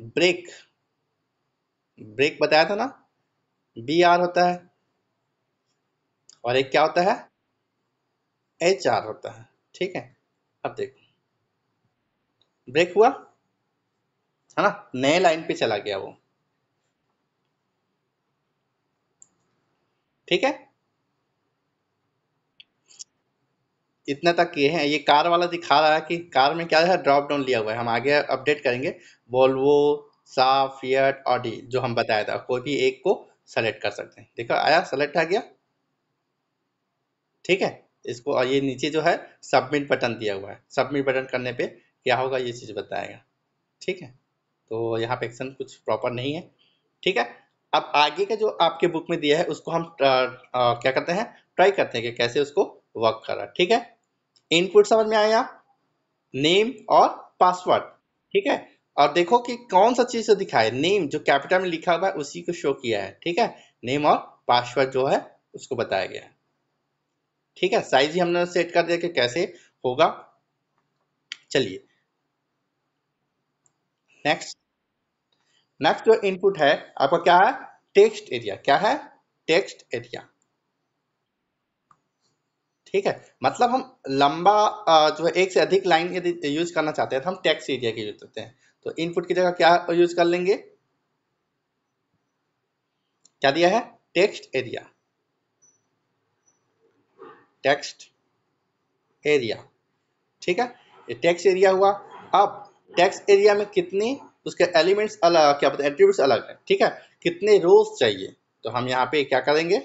ब्रेक ब्रेक बताया था ना बी आर होता है और एक क्या होता है एच आर होता है ठीक है अब देखो ब्रेक हुआ है ना नए लाइन पे चला गया वो ठीक है इतना तक ये हैं ये कार वाला दिखा रहा है कि कार में क्या है ड्रॉप डाउन लिया हुआ है हम आगे अपडेट करेंगे वॉल्वो साफ यट ऑडी जो हम बताया था कोई भी एक को सेलेक्ट कर सकते हैं देखो आया सेलेक्ट आ गया ठीक है इसको और ये नीचे जो है सबमिट बटन दिया हुआ है सबमिट बटन करने पे क्या होगा ये चीज़ बताएगा ठीक है तो यहाँ पे एक्शन कुछ प्रॉपर नहीं है ठीक है अब आगे का जो आपके बुक में दिया है उसको हम आ, आ, क्या करते हैं ट्राई करते हैं कि कैसे उसको वर्क करा ठीक है इनपुट समझ में आया नेम और पासवर्ड ठीक है और देखो कि कौन सा चीज दिखाए नेम जो कैपिटल में लिखा हुआ है उसी को शो किया है ठीक है नेम और पासवर्ड जो है उसको बताया गया है ठीक है साइज ही हमने सेट कर दिया कि कैसे होगा चलिए नेक्स्ट नेक्स्ट जो इनपुट है आपका क्या है टेक्स्ट एरिया क्या है टेक्स्ट एरिया ठीक है मतलब हम लंबा जो है एक से अधिक लाइन यदि यूज करना चाहते हैं तो हम टैक्स एरिया के यूज करते हैं तो इनपुट की जगह क्या यूज कर लेंगे क्या दिया है टेक्स्ट एरिया टेक्स्ट एरिया ठीक है ये टेक्स्ट एरिया हुआ अब टेक्स्ट एरिया में कितनी उसके एलिमेंट्स अलग क्या हैं एट्रीब्यूट अलग है ठीक है कितने रोज चाहिए तो हम यहाँ पे क्या करेंगे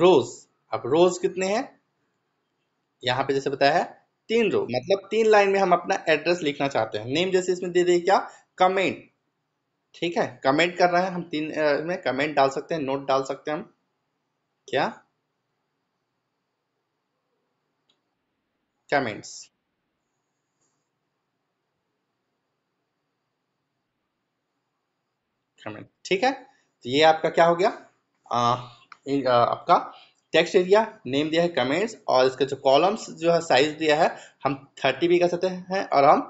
रोज अब रोज कितने हैं यहाँ पे जैसे बताया है तीन रो मतलब तीन लाइन में हम अपना एड्रेस लिखना चाहते हैं नेम जैसे इसमें दे दे क्या कमेंट ठीक है कमेंट कर रहे हैं हम तीन में कमेंट डाल सकते हैं नोट डाल सकते हैं हम क्या कमेंट्स कमेंट ठीक है तो ये आपका क्या हो गया आ, आपका टेक्स्ट एरिया नेम दिया है कमेंट्स और इसके जो कॉलम्स जो है साइज दिया है हम थर्टी भी कर सकते हैं और हम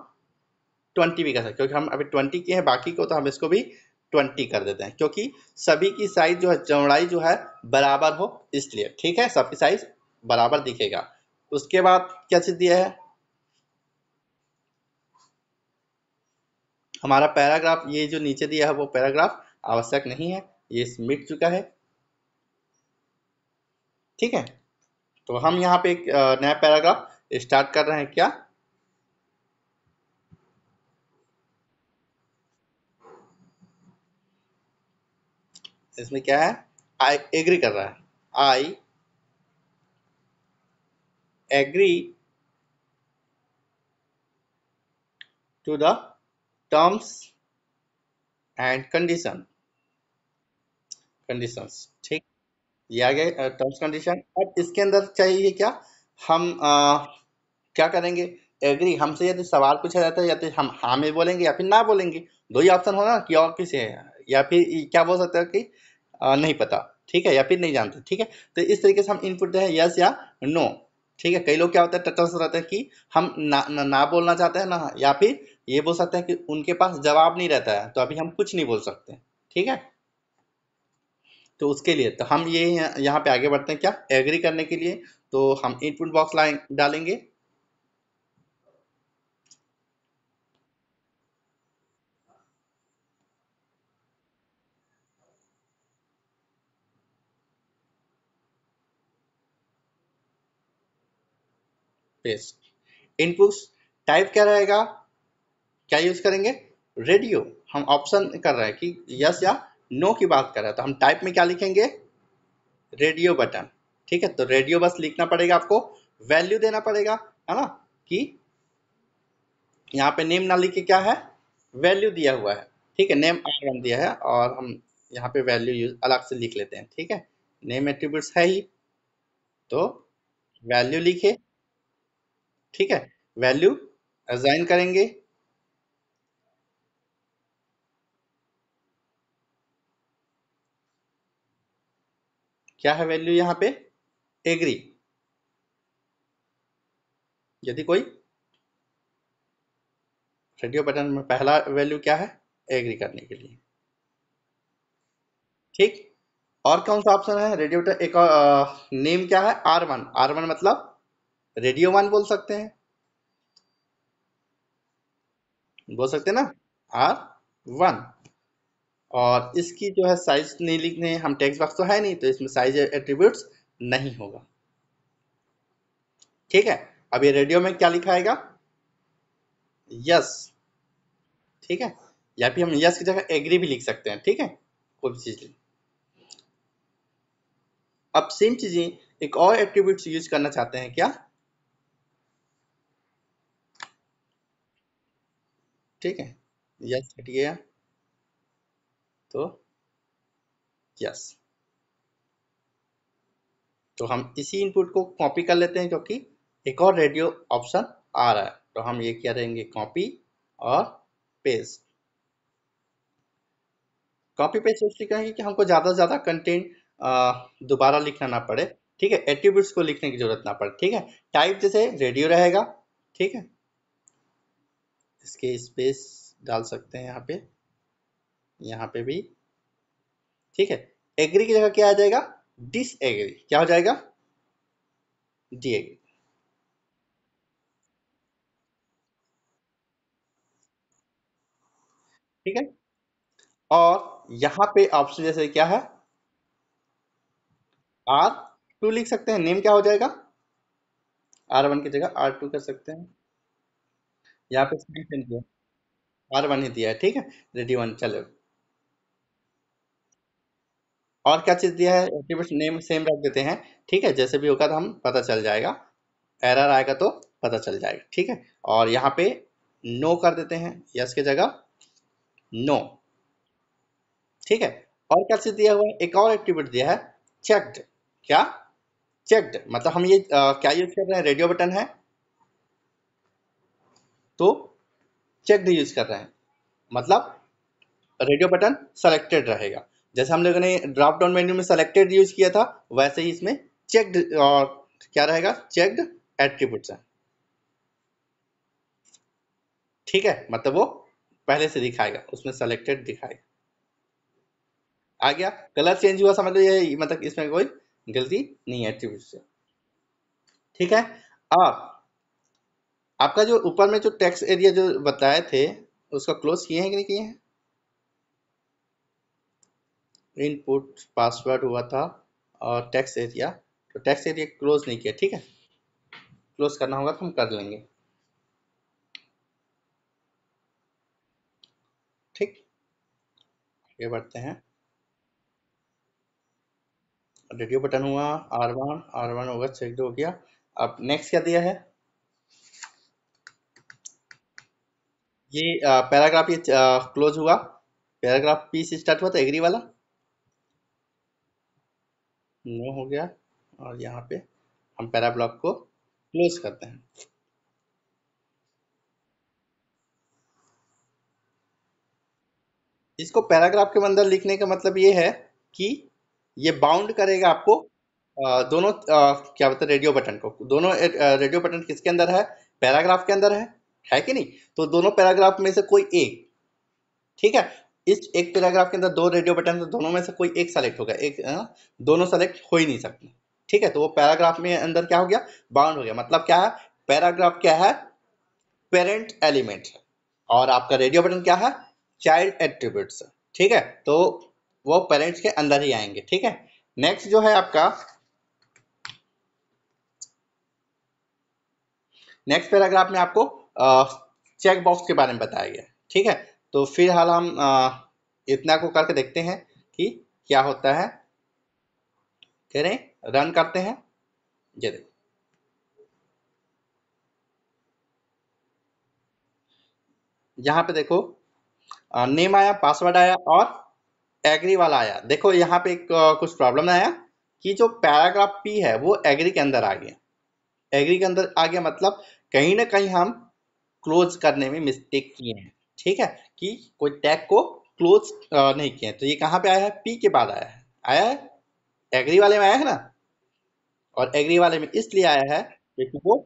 ट्वेंटी भी कर सकते हैं क्योंकि हम अभी ट्वेंटी किए हैं बाकी को तो हम इसको भी ट्वेंटी कर देते हैं क्योंकि सभी की साइज जो है चौड़ाई जो है बराबर हो इसलिए ठीक है सबकी साइज बराबर दिखेगा उसके बाद क्या चीज़ दिया है हमारा पैराग्राफ ये जो नीचे दिया है वो पैराग्राफ आवश्यक नहीं है ये मिट चुका है ठीक है तो हम यहाँ पे एक नया पैराग्राफ स्टार्ट कर रहे हैं क्या इसमें क्या है आई एग्री कर रहा है I agree to the terms and condition conditions ठीक दिया गया टर्म्स कंडीशन अब इसके अंदर चाहिए क्या हम आ, क्या करेंगे एग्री हमसे यदि सवाल पूछा जाता है या तो हम हाँ में बोलेंगे या फिर ना बोलेंगे दो ही ऑप्शन होगा कि और किसे है या फिर क्या बोल सकते हैं कि आ, नहीं पता ठीक है या फिर नहीं जानते ठीक है तो इस तरीके से हम इनपुट दें हैं यस या नो ठीक है कई लोग क्या होता है टटस रहते हैं कि हम ना ना बोलना चाहते हैं ना या फिर ये बोल सकते हैं कि उनके पास जवाब नहीं रहता है तो अभी हम कुछ नहीं बोल सकते ठीक है तो उसके लिए तो हम ये यहाँ पे आगे बढ़ते हैं क्या एग्री करने के लिए तो हम इनपुट बॉक्स लाएं डालेंगे इनपुट टाइप क्या रहेगा क्या यूज करेंगे रेडियो हम ऑप्शन कर रहे हैं कि यस या नो की बात कर रहा है तो हम टाइप में क्या लिखेंगे रेडियो बटन ठीक है तो रेडियो बस लिखना पड़ेगा आपको वैल्यू देना पड़ेगा है ना कि यहाँ पे नेम ना लिखे क्या है वैल्यू दिया हुआ है ठीक है नेम आर वन दिया है और हम यहाँ पे वैल्यू यूज अलग से लिख लेते हैं ठीक है नेम एट्रीब्यूट है ही तो वैल्यू लिखे ठीक है वैल्यू असाइन करेंगे क्या है वैल्यू यहां पे एग्री यदि कोई रेडियो बटन में पहला वैल्यू क्या है एग्री करने के लिए ठीक और कौन सा ऑप्शन है रेडियो बटन एक और नेम क्या है आर वन आर वन मतलब रेडियो वन बोल सकते हैं बोल सकते हैं ना आर वन और इसकी जो है साइज नहीं लिखने हम टेक्स्ट बॉक्स तो है नहीं तो इसमें साइज एट्रीब्यूट्स नहीं होगा ठीक है अब ये रेडियो में क्या लिखाएगा यस ठीक है या फिर हम यस की जगह एग्री भी लिख सकते हैं ठीक है कोई भी चीज़ अब सेम चीज़ें एक और एट्रीब्यूट यूज करना चाहते हैं क्या ठीक है यस गया तो यस तो हम इसी इनपुट को कॉपी कर लेते हैं क्योंकि एक और रेडियो ऑप्शन आ रहा है तो हम ये क्या रहेंगे कॉपी और पेस्ट कॉपी पेस्ट इसलिए कहेंगे कि हमको ज़्यादा से ज़्यादा कंटेंट दोबारा लिखना ना पड़े ठीक है एट्रीब्यूट्स को लिखने की जरूरत ना पड़े ठीक है टाइप जैसे रेडियो रहेगा ठीक है इसके स्पेस डाल सकते हैं यहाँ पे यहाँ पे भी ठीक है एग्री की जगह क्या आ जाएगा डिस एग्री क्या हो जाएगा डी एग्री ठीक है और यहां पे ऑप्शन जैसे क्या है आर टू लिख सकते हैं नेम क्या हो जाएगा आर वन की जगह आर टू कर सकते हैं यहां पे आर वन ही दिया है ठीक है रेडी वन चलो और क्या चीज़ दिया है एट्रीब्यूट नेम सेम रख देते हैं ठीक है जैसे भी होगा तो हम पता चल जाएगा एरर आएगा तो पता चल जाएगा ठीक है और यहाँ पे नो कर देते हैं यस की जगह नो ठीक है और क्या चीज़ दिया हुआ है एक और एक्टिविट दिया है चेक्ड क्या चेक्ड मतलब हम ये आ, क्या यूज कर रहे हैं रेडियो बटन है तो चेक्ड यूज कर रहे हैं मतलब रेडियो बटन सेलेक्टेड रहेगा जैसे हम लोगों ने ड्रॉप डाउन मेन्यू में सेलेक्टेड यूज किया था वैसे ही इसमें चेकड और क्या रहेगा चेकड एट्रीब्यूट्स है ठीक है मतलब वो पहले से दिखाएगा उसमें सेलेक्टेड दिखाएगा आ गया कलर चेंज हुआ समझ लो ये मतलब इसमें कोई गलती नहीं है एट्रीब्यूट से ठीक है अब आपका जो ऊपर में जो टैक्स एरिया जो बताए थे उसका क्लोज किए हैं कि नहीं किए हैं इनपुट पासवर्ड हुआ था और टैक्स एरिया तो टैक्स एरिया क्लोज नहीं किया ठीक है क्लोज करना होगा तो हम कर लेंगे ठीक आगे बढ़ते हैं रेडियो बटन हुआ आर वन आर वन होगा सेलेक्ट हो गया अब नेक्स्ट क्या दिया है ये पैराग्राफ ये क्लोज हुआ पैराग्राफ पी से स्टार्ट हुआ था एग्री वाला नो हो गया और यहाँ पे हम पैरा ब्लॉक को क्लोज करते हैं इसको पैराग्राफ के अंदर लिखने का मतलब ये है कि ये बाउंड करेगा आपको दोनों क्या बोलते हैं रेडियो बटन को दोनों रेडियो बटन किसके अंदर है पैराग्राफ के अंदर है है कि नहीं तो दोनों पैराग्राफ में से कोई एक ठीक है इस एक पैराग्राफ के अंदर दो रेडियो बटन तो दोनों में से कोई एक सेलेक्ट होगा एक हाँ, दोनों सेलेक्ट हो ही नहीं सकते ठीक है तो वो पैराग्राफ में अंदर क्या हो गया बाउंड हो गया मतलब क्या है पैराग्राफ क्या है पेरेंट एलिमेंट और आपका रेडियो बटन क्या है चाइल्ड एट्रीब्यूट्स ठीक है तो वो पेरेंट्स के अंदर ही आएंगे ठीक है नेक्स्ट जो है आपका नेक्स्ट पैराग्राफ में आपको चेक बॉक्स के बारे में बताया गया ठीक है तो फिलहाल हम इतना को करके देखते हैं कि क्या होता है कह रहे रन करते हैं ये देखो यहाँ पे देखो नेम आया पासवर्ड आया और एग्री वाला आया देखो यहाँ पे एक कुछ प्रॉब्लम आया कि जो पैराग्राफ पी है वो एग्री के अंदर आ गया एग्री के अंदर आ गया मतलब कहीं ना कहीं हम क्लोज करने में मिस्टेक किए हैं ठीक है कि कोई टैग को क्लोज नहीं किया तो ये कहाँ पे आया है पी के बाद आया है आया है एग्री वाले में आया है ना और एग्री वाले में इसलिए आया है क्योंकि वो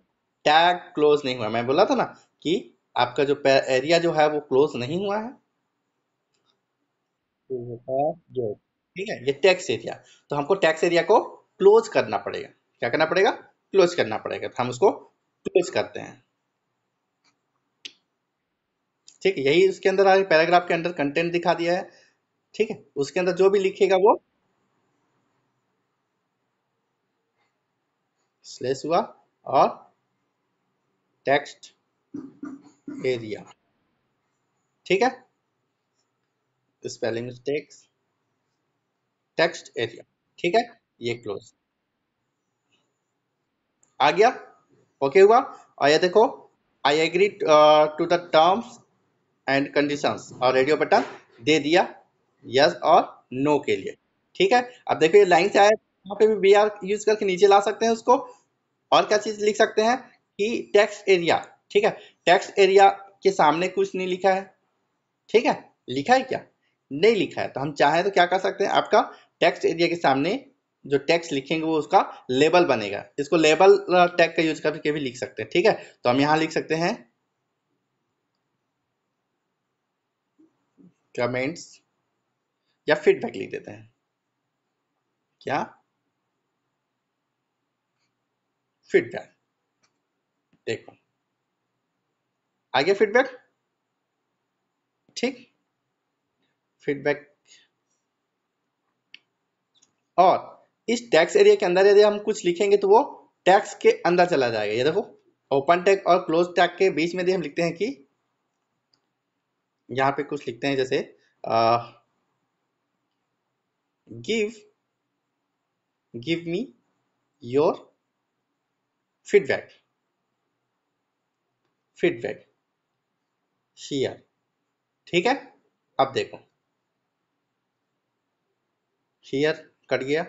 टैग क्लोज नहीं हुआ मैं बोला था ना कि आपका जो एरिया जो है वो क्लोज नहीं हुआ है तो ठीक है ये टैक्स एरिया तो हमको टैक्स एरिया को क्लोज करना पड़ेगा क्या करना पड़ेगा क्लोज करना पड़ेगा तो हम उसको क्लोज करते हैं ठीक है यही उसके अंदर पैराग्राफ के अंदर कंटेंट दिखा दिया है ठीक है उसके अंदर जो भी लिखेगा वो स्लेस हुआ और टेक्स्ट एरिया ठीक है स्पेलिंग मिस्टेक्स टेक्स्ट एरिया ठीक है ये क्लोज आ गया ओके हुआ और ये देखो I agree to the terms and conditions और रेडियो बटन दे दिया यस और नो के लिए ठीक है अब देखो ये लाइन से आया यहाँ पे भी बी आर यूज करके नीचे ला सकते हैं उसको और क्या चीज लिख सकते हैं कि टैक्स एरिया ठीक है टैक्स एरिया के सामने कुछ नहीं लिखा है ठीक है लिखा है क्या नहीं लिखा है तो हम चाहें तो क्या कर सकते हैं आपका टैक्स एरिया के सामने जो टैक्स लिखेंगे वो उसका लेबल बनेगा इसको लेबल टैग uh, का यूज करके भी लिख सकते हैं ठीक है तो हम यहाँ लिख सकते हैं कमेंट्स या फीडबैक लिख देते हैं क्या फीडबैक देखो आगे फीडबैक ठीक फीडबैक और इस टैक्स एरिया के अंदर यदि हम कुछ लिखेंगे तो वो टैक्स के अंदर चला जाएगा ये देखो ओपन टैग और क्लोज टैग के बीच में यदि हम लिखते हैं कि यहाँ पे कुछ लिखते हैं जैसे give give me your feedback feedback share ठीक है अब देखो शेयर कट गया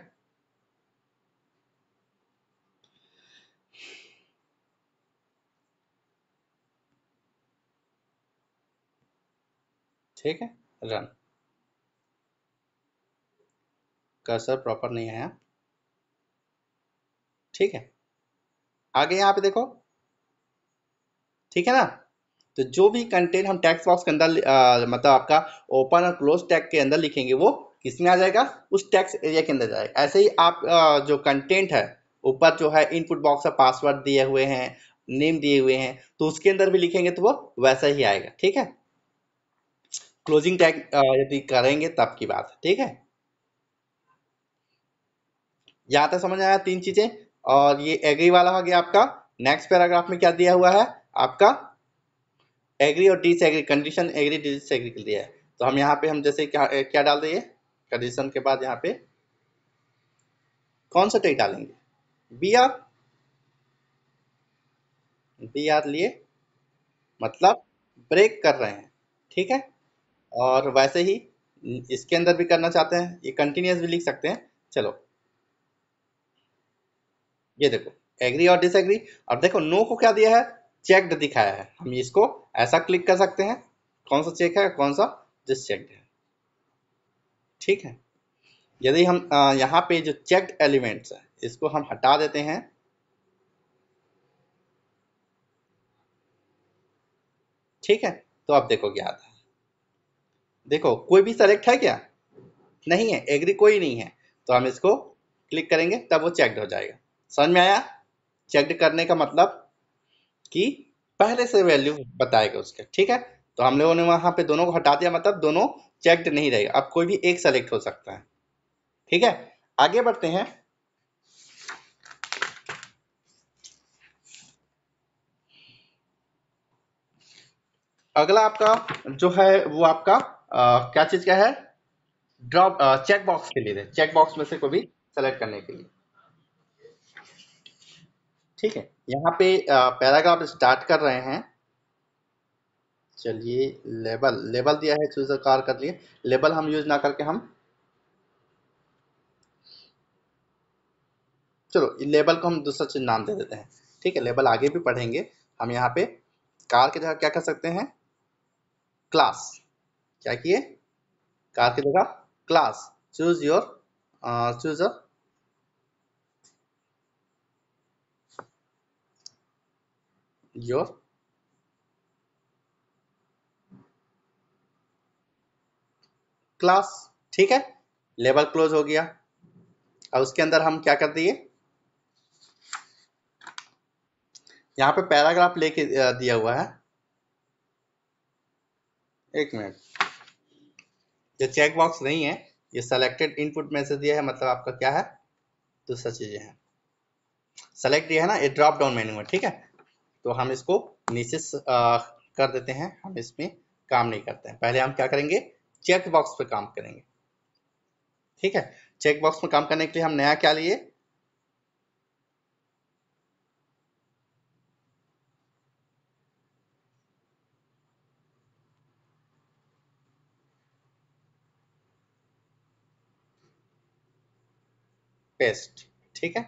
ठीक है रन कर्सर प्रॉपर नहीं आया ठीक है आगे यहां पे देखो ठीक है ना तो जो भी कंटेंट हम टैक्स बॉक्स के अंदर मतलब आपका ओपन और क्लोज टैग के अंदर लिखेंगे वो किस में आ जाएगा उस टैक्स एरिया के अंदर जाएगा ऐसे ही आप आ, जो कंटेंट है ऊपर जो है इनपुट बॉक्स में पासवर्ड दिए हुए हैं नेम दिए हुए हैं तो उसके अंदर भी लिखेंगे तो वो वैसा ही आएगा ठीक है क्लोजिंग टैग uh, यदि करेंगे तब की बात है ठीक है यहां तक समझ आया तीन चीजें और ये एग्री वाला हो गया आपका नेक्स्ट पैराग्राफ में क्या दिया हुआ है आपका एग्री और एग्री कंडीशन एग्री एग्री के लिए है तो हम यहाँ पे हम जैसे क्या क्या डाल दिए कंडीशन के बाद यहाँ पे कौन सा टैग डालेंगे बी आर बी आर लिए मतलब ब्रेक कर रहे हैं ठीक है और वैसे ही इसके अंदर भी करना चाहते हैं ये कंटिन्यूस भी लिख सकते हैं चलो ये देखो एग्री और डिसएग्री और देखो नो को क्या दिया है चेकड दिखाया है हम इसको ऐसा क्लिक कर सकते हैं कौन सा चेक है कौन सा डिस है ठीक है यदि हम यहाँ पे जो चेकड एलिमेंट्स है इसको हम हटा देते हैं ठीक है तो आप देखो क्या आता है देखो कोई भी सेलेक्ट है क्या नहीं है एग्री कोई नहीं है तो हम इसको क्लिक करेंगे तब वो चेक्ड हो जाएगा समझ में आया चेक्ड करने का मतलब कि पहले से वैल्यू बताएगा उसके ठीक है तो हम लोगों ने वहां पे दोनों को हटा दिया मतलब दोनों चेक्ड नहीं रहेगा अब कोई भी एक सेलेक्ट हो सकता है ठीक है आगे बढ़ते हैं अगला आपका जो है वो आपका क्या चीज क्या है ड्रॉप चेक बॉक्स के लिए चेक बॉक्स में से को भी सेलेक्ट करने के लिए ठीक है यहाँ पे पैराग्राफ स्टार्ट कर रहे हैं चलिए लेबल लेबल दिया है चूज कार कर लिए लेबल हम यूज ना करके हम चलो लेबल को हम दूसरा चीज नाम दे देते हैं ठीक है लेबल आगे भी पढ़ेंगे हम यहाँ पे कार की जगह क्या कर सकते हैं क्लास क्या किए कार की जगह class choose your choose a your class ठीक है लेबल क्लोज हो गया और उसके अंदर हम क्या कर दिए यहां पे पैराग्राफ लेके दिया हुआ है एक मिनट ये चेक बॉक्स नहीं है ये सेलेक्टेड इनपुट मैसेज दिया है मतलब आपका क्या है दूसरा चीज़ें हैं सेलेक्ट ये है ना ये ड्रॉप डाउन मेन्यू में ठीक है तो हम इसको नीचे कर देते हैं हम इसमें काम नहीं करते हैं पहले हम क्या करेंगे चेक बॉक्स पे काम करेंगे ठीक है चेक बॉक्स में काम करने के लिए हम नया क्या लिए पेस्ट ठीक है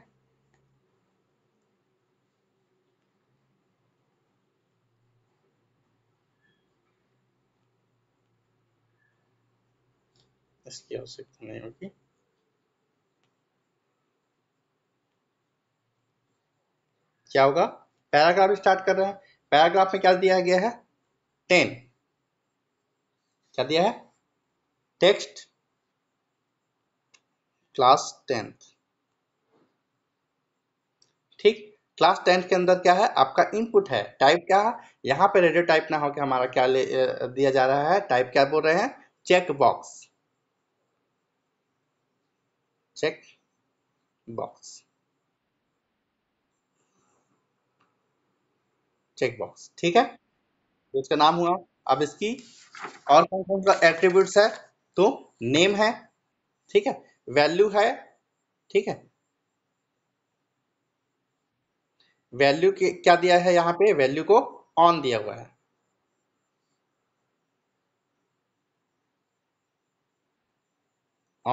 इसकी आवश्यकता नहीं होगी क्या होगा पैराग्राफ स्टार्ट कर रहे हैं पैराग्राफ में क्या दिया गया है टेन क्या दिया है टेक्स्ट क्लास टेंथ ठीक क्लास टेंथ के अंदर क्या है आपका इनपुट है टाइप क्या है यहाँ पे रेडियो टाइप ना होकर हमारा क्या ले दिया जा रहा है टाइप क्या बोल रहे हैं check box check box check box ठीक है तो इसका नाम हुआ अब इसकी और कौन कौन सा एट्रीब्यूट है तो नेम है ठीक है वैल्यू है ठीक है वैल्यू क्या दिया है यहां पे वैल्यू को ऑन दिया हुआ है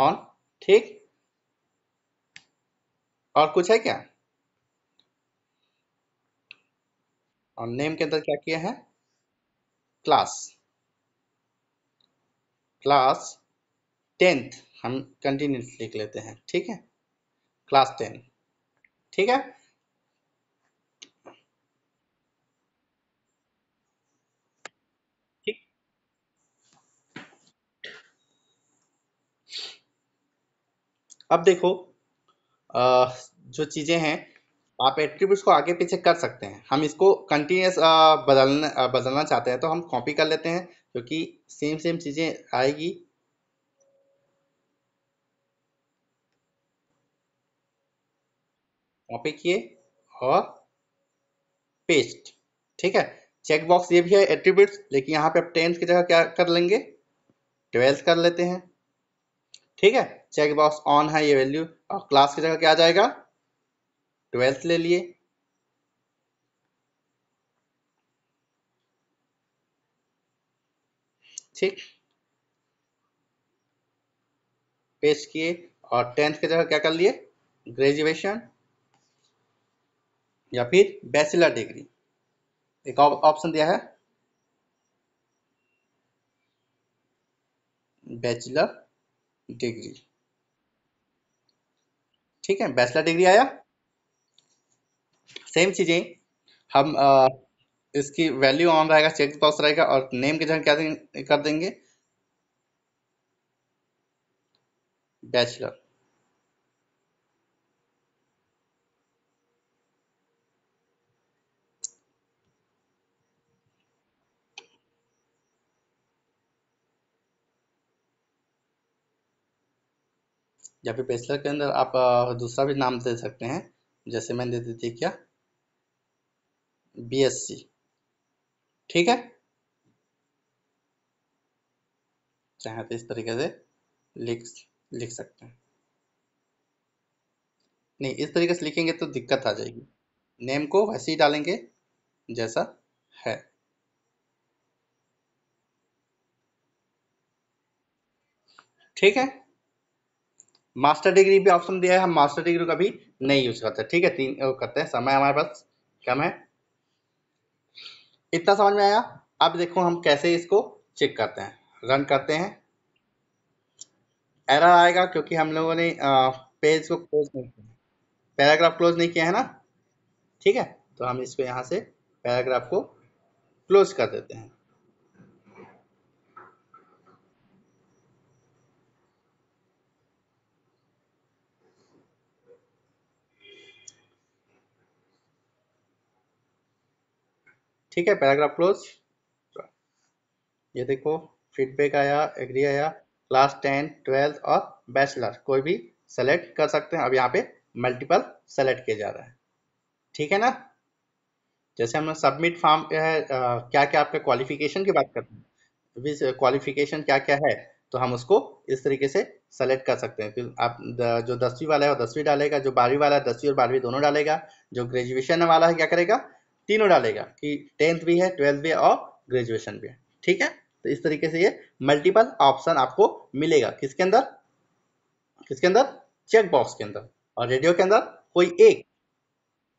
ऑन ठीक और कुछ है क्या और नेम के अंदर क्या किया है क्लास क्लास टेंथ हम कंटिन्यूस लिख लेते हैं ठीक है क्लास टेन ठीक है अब देखो जो चीज़ें हैं आप एट्रीब्यूट्स को आगे पीछे कर सकते हैं हम इसको कंटिन्यूस बदलना बदलना चाहते हैं तो हम कॉपी कर लेते हैं क्योंकि सेम सेम चीज़ें आएगी कॉपी किए और पेस्ट ठीक है चेकबॉक्स ये भी है एट्रीब्यूट्स लेकिन यहाँ पे आप टेंथ की जगह क्या कर लेंगे ट्वेल्थ कर लेते हैं ठीक है चेक बॉक्स ऑन है ये वैल्यू और क्लास की जगह क्या आ जाएगा ट्वेल्थ ले लिए ठीक पेश किए और टेंथ की जगह क्या कर लिए ग्रेजुएशन या फिर बैचलर डिग्री एक ऑप्शन दिया है बैचलर डिग्री ठीक है बैचलर डिग्री आया सेम चीजें हम आ, इसकी वैल्यू ऑन रहेगा चेक बॉक्स रहेगा और नेम के जगह क्या कर देंगे बैचलर या फिर पेसलर के अंदर आप दूसरा भी नाम दे सकते हैं जैसे मैंने दे दी थी क्या बी एस सी ठीक है चाहे तो इस तरीके से लिख लिख सकते हैं नहीं इस तरीके से लिखेंगे तो दिक्कत आ जाएगी नेम को वैसे ही डालेंगे जैसा है ठीक है मास्टर डिग्री भी ऑप्शन दिया है हम मास्टर डिग्री का भी नहीं यूज करते ठीक है तीन करते हैं समय हमारे पास कम है इतना समझ में आया अब देखो हम कैसे इसको चेक करते हैं रन करते हैं एरर आएगा क्योंकि हम लोगों ने पेज को क्लोज नहीं किया पैराग्राफ क्लोज नहीं किया है ना ठीक है तो हम इसको यहाँ से पैराग्राफ को क्लोज कर देते हैं ठीक है पैराग्राफ क्लोज ये देखो फीडबैक आया एग्री आया क्लास टेन ट्वेल्थ और बैचलर कोई भी सेलेक्ट कर सकते हैं अब यहाँ पे मल्टीपल सेलेक्ट किया जा रहा है ठीक है ना जैसे हमने सबमिट फॉर्म है क्या क्या आपके क्वालिफिकेशन की बात करते हैं विज क्वालिफिकेशन क्या क्या है तो हम उसको इस तरीके से सेलेक्ट कर सकते हैं फिर आप जो दसवीं वाला है वो दसवीं डालेगा जो बारहवीं वाला है दसवीं और बारहवीं दोनों डालेगा जो ग्रेजुएशन वाला है क्या करेगा तीनों डालेगा कि टेंथ भी है ट्वेल्थ भी है और ग्रेजुएशन भी है ठीक है तो इस तरीके से ये मल्टीपल ऑप्शन आपको मिलेगा किसके अंदर किसके अंदर चेक बॉक्स के अंदर और रेडियो के अंदर कोई एक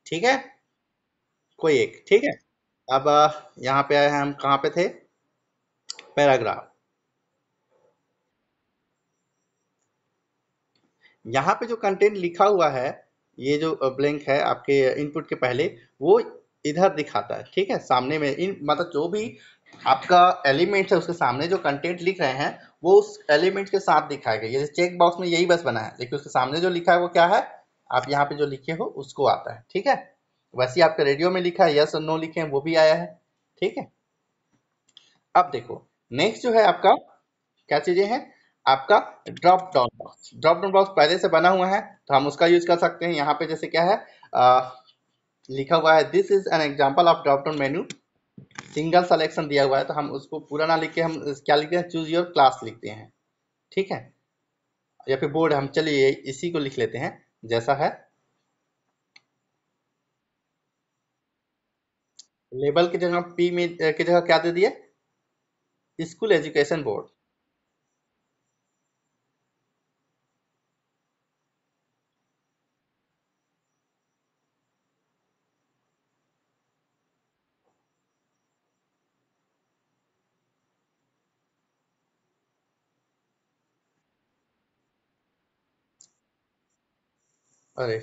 ठीक है कोई एक ठीक है अब यहाँ पे आए हैं हम कहाँ पे थे पैराग्राफ यहाँ पे जो कंटेंट लिखा हुआ है ये जो ब्लैंक है आपके इनपुट के पहले वो इधर दिखाता है ठीक है सामने में इन मतलब जो भी आपका एलिमेंट है उसके सामने जो कंटेंट लिख रहे हैं वो उस एलिमेंट के साथ दिखाया जैसे चेक बॉक्स में यही बस बना है लेकिन उसके सामने जो लिखा है वो क्या है आप यहाँ पे जो लिखे हो उसको आता है ठीक है वैसे ही आपके रेडियो में लिखा है यस और नो लिखे हैं वो भी आया है ठीक है अब देखो नेक्स्ट जो है आपका क्या चीजें हैं आपका drop down box drop down box पहले से बना हुआ है तो हम उसका यूज कर सकते हैं यहाँ पे जैसे क्या है लिखा हुआ है this is an example of dropdown menu single selection दिया हुआ है तो हम उसको पूरा ना लिख के हम क्या लिखते हैं चूज योर क्लास लिखते हैं ठीक है या फिर बोर्ड हम चलिए इसी को लिख लेते हैं जैसा है लेबल की जगह पी में की जगह क्या दे दिए स्कूल एजुकेशन बोर्ड अरे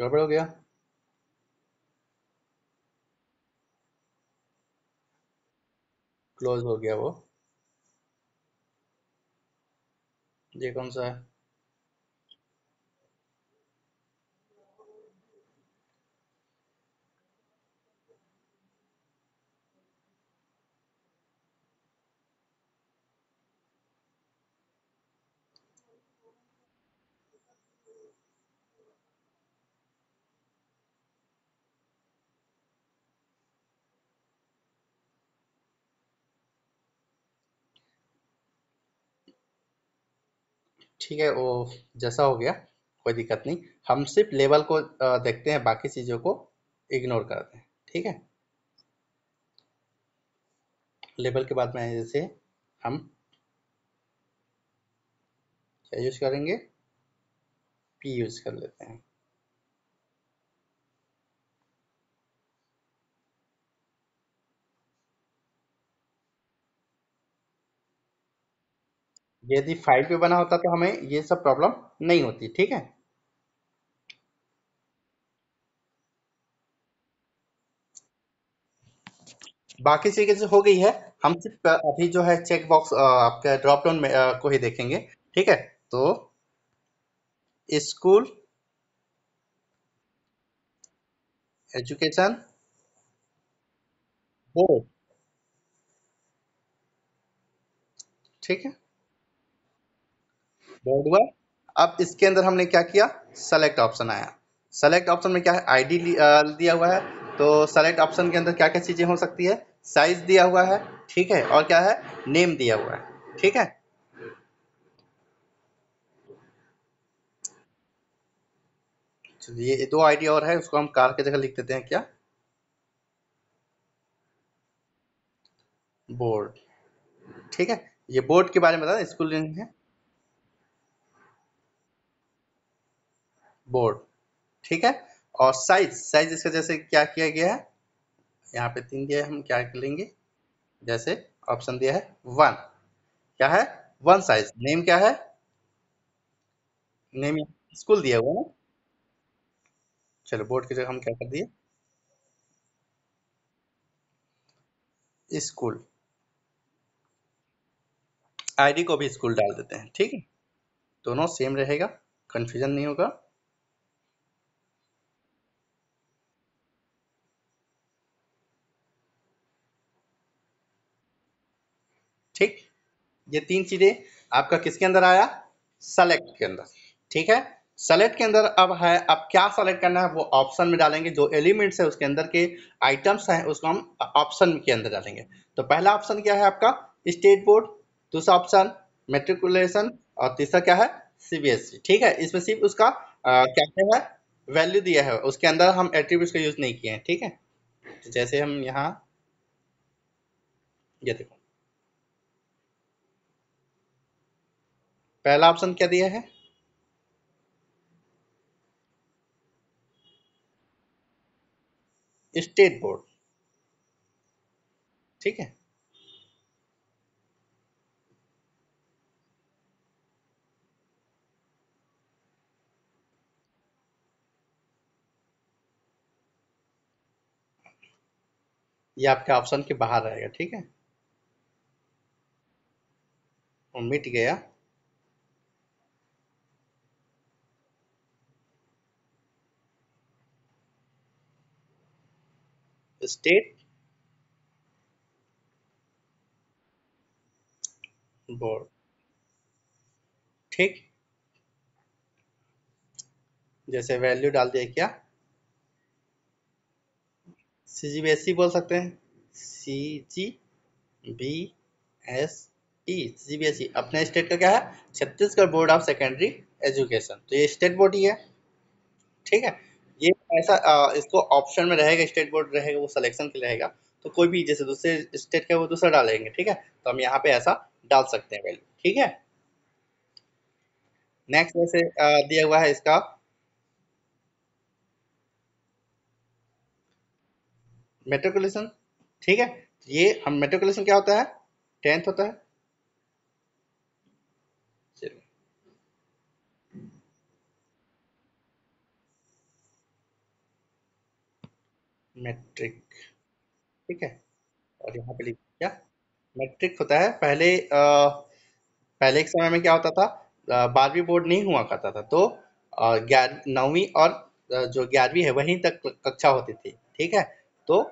गड़बड़ हो गया क्लोज हो गया वो ये कौन सा है ठीक है वो जैसा हो गया कोई दिक्कत नहीं हम सिर्फ लेवल को देखते हैं बाकी चीज़ों को इग्नोर करते हैं ठीक है लेवल के बाद में जैसे हम क्या यूज़ करेंगे पी यूज़ कर लेते हैं यदि फाइल पे बना होता तो हमें ये सब प्रॉब्लम नहीं होती ठीक है बाकी चीजें हो गई है हम सिर्फ अभी जो है चेक बॉक्स आपके ड्रॉप डाउन में को ही देखेंगे ठीक है तो स्कूल एजुकेशन बोर्ड ठीक है बोर्ड हुआ अब इसके अंदर हमने क्या किया सेलेक्ट ऑप्शन आया सेलेक्ट ऑप्शन में क्या है आईडी दिया हुआ है तो सेलेक्ट ऑप्शन के अंदर क्या क्या चीज़ें हो सकती है साइज दिया हुआ है ठीक है और क्या है नेम दिया हुआ है ठीक है ये दो आईडी और है उसको हम कार की जगह लिख देते हैं क्या बोर्ड ठीक है ये बोर्ड के बारे में बता दें स्कूल है बोर्ड ठीक है और साइज साइज इसका जैसे क्या किया गया है यहाँ पे तीन दिया है हम क्या लेंगे जैसे ऑप्शन दिया है वन क्या है वन साइज नेम क्या है नेम स्कूल दिया हुआ है चलो बोर्ड की जगह हम क्या कर दिए स्कूल आईडी को भी स्कूल डाल देते हैं ठीक है दोनों सेम रहेगा कंफ्यूजन नहीं होगा ये तीन चीजें आपका किसके अंदर आया सेलेक्ट के अंदर ठीक है सेलेक्ट के अंदर अब है अब क्या सेलेक्ट करना है वो ऑप्शन में डालेंगे जो एलिमेंट्स है उसके अंदर के आइटम्स हैं उसको हम ऑप्शन के अंदर डालेंगे तो पहला ऑप्शन क्या है आपका स्टेट बोर्ड दूसरा ऑप्शन मेट्रिकुलेशन और तीसरा क्या है सीबीएसई e। ठीक है इसमें सिर्फ उसका आ, क्या क्या है वैल्यू दिया है उसके अंदर हम एट्रीब्यूट का यूज नहीं किए हैं ठीक है जैसे हम यहाँ ये यह देखो पहला ऑप्शन क्या दिया है स्टेट बोर्ड ठीक है ये आपके ऑप्शन के बाहर रहेगा ठीक है मिट गया state बोर्ड ठीक जैसे वैल्यू डाल दिया क्या सी जी बी एस ई बोल सकते हैं C G B S E C B S E अपने स्टेट का क्या है Chhattisgarh board of secondary education तो ये स्टेट बोर्ड ही है ठीक है ऐसा आ, इसको ऑप्शन में रहेगा स्टेट बोर्ड रहेगा वो सिलेक्शन के रहेगा तो कोई भी जैसे दूसरे स्टेट का वो दूसरा डालेंगे ठीक है तो हम यहाँ पे ऐसा डाल सकते हैं वैल्यू ठीक है नेक्स्ट जैसे दिया हुआ है इसका मेट्रिकुलेशन ठीक है ये हम मेट्रिकुलेशन क्या होता है टेंथ होता है मैट्रिक ठीक है और यहाँ पे लिख क्या मेट्रिक होता है पहले आ, पहले एक समय में क्या होता था बारहवीं बोर्ड नहीं हुआ करता था तो ग्यारह नौवीं और जो ग्यारहवीं है वहीं तक कक्षा होती थी ठीक है तो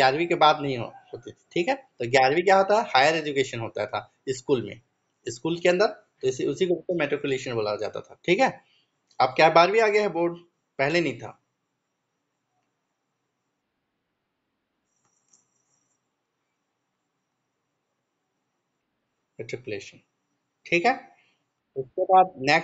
ग्यारहवीं के बाद नहीं होती थी ठीक है तो ग्यारहवीं क्या होता है हायर एजुकेशन होता था स्कूल में स्कूल के अंदर तो इसी उसी को मेट्रिकुलेशन बोला जाता था ठीक है अब क्या बारहवीं आ गया है बोर्ड पहले नहीं था ट्रिपलेशन ठीक है उसके बाद नेक्स्ट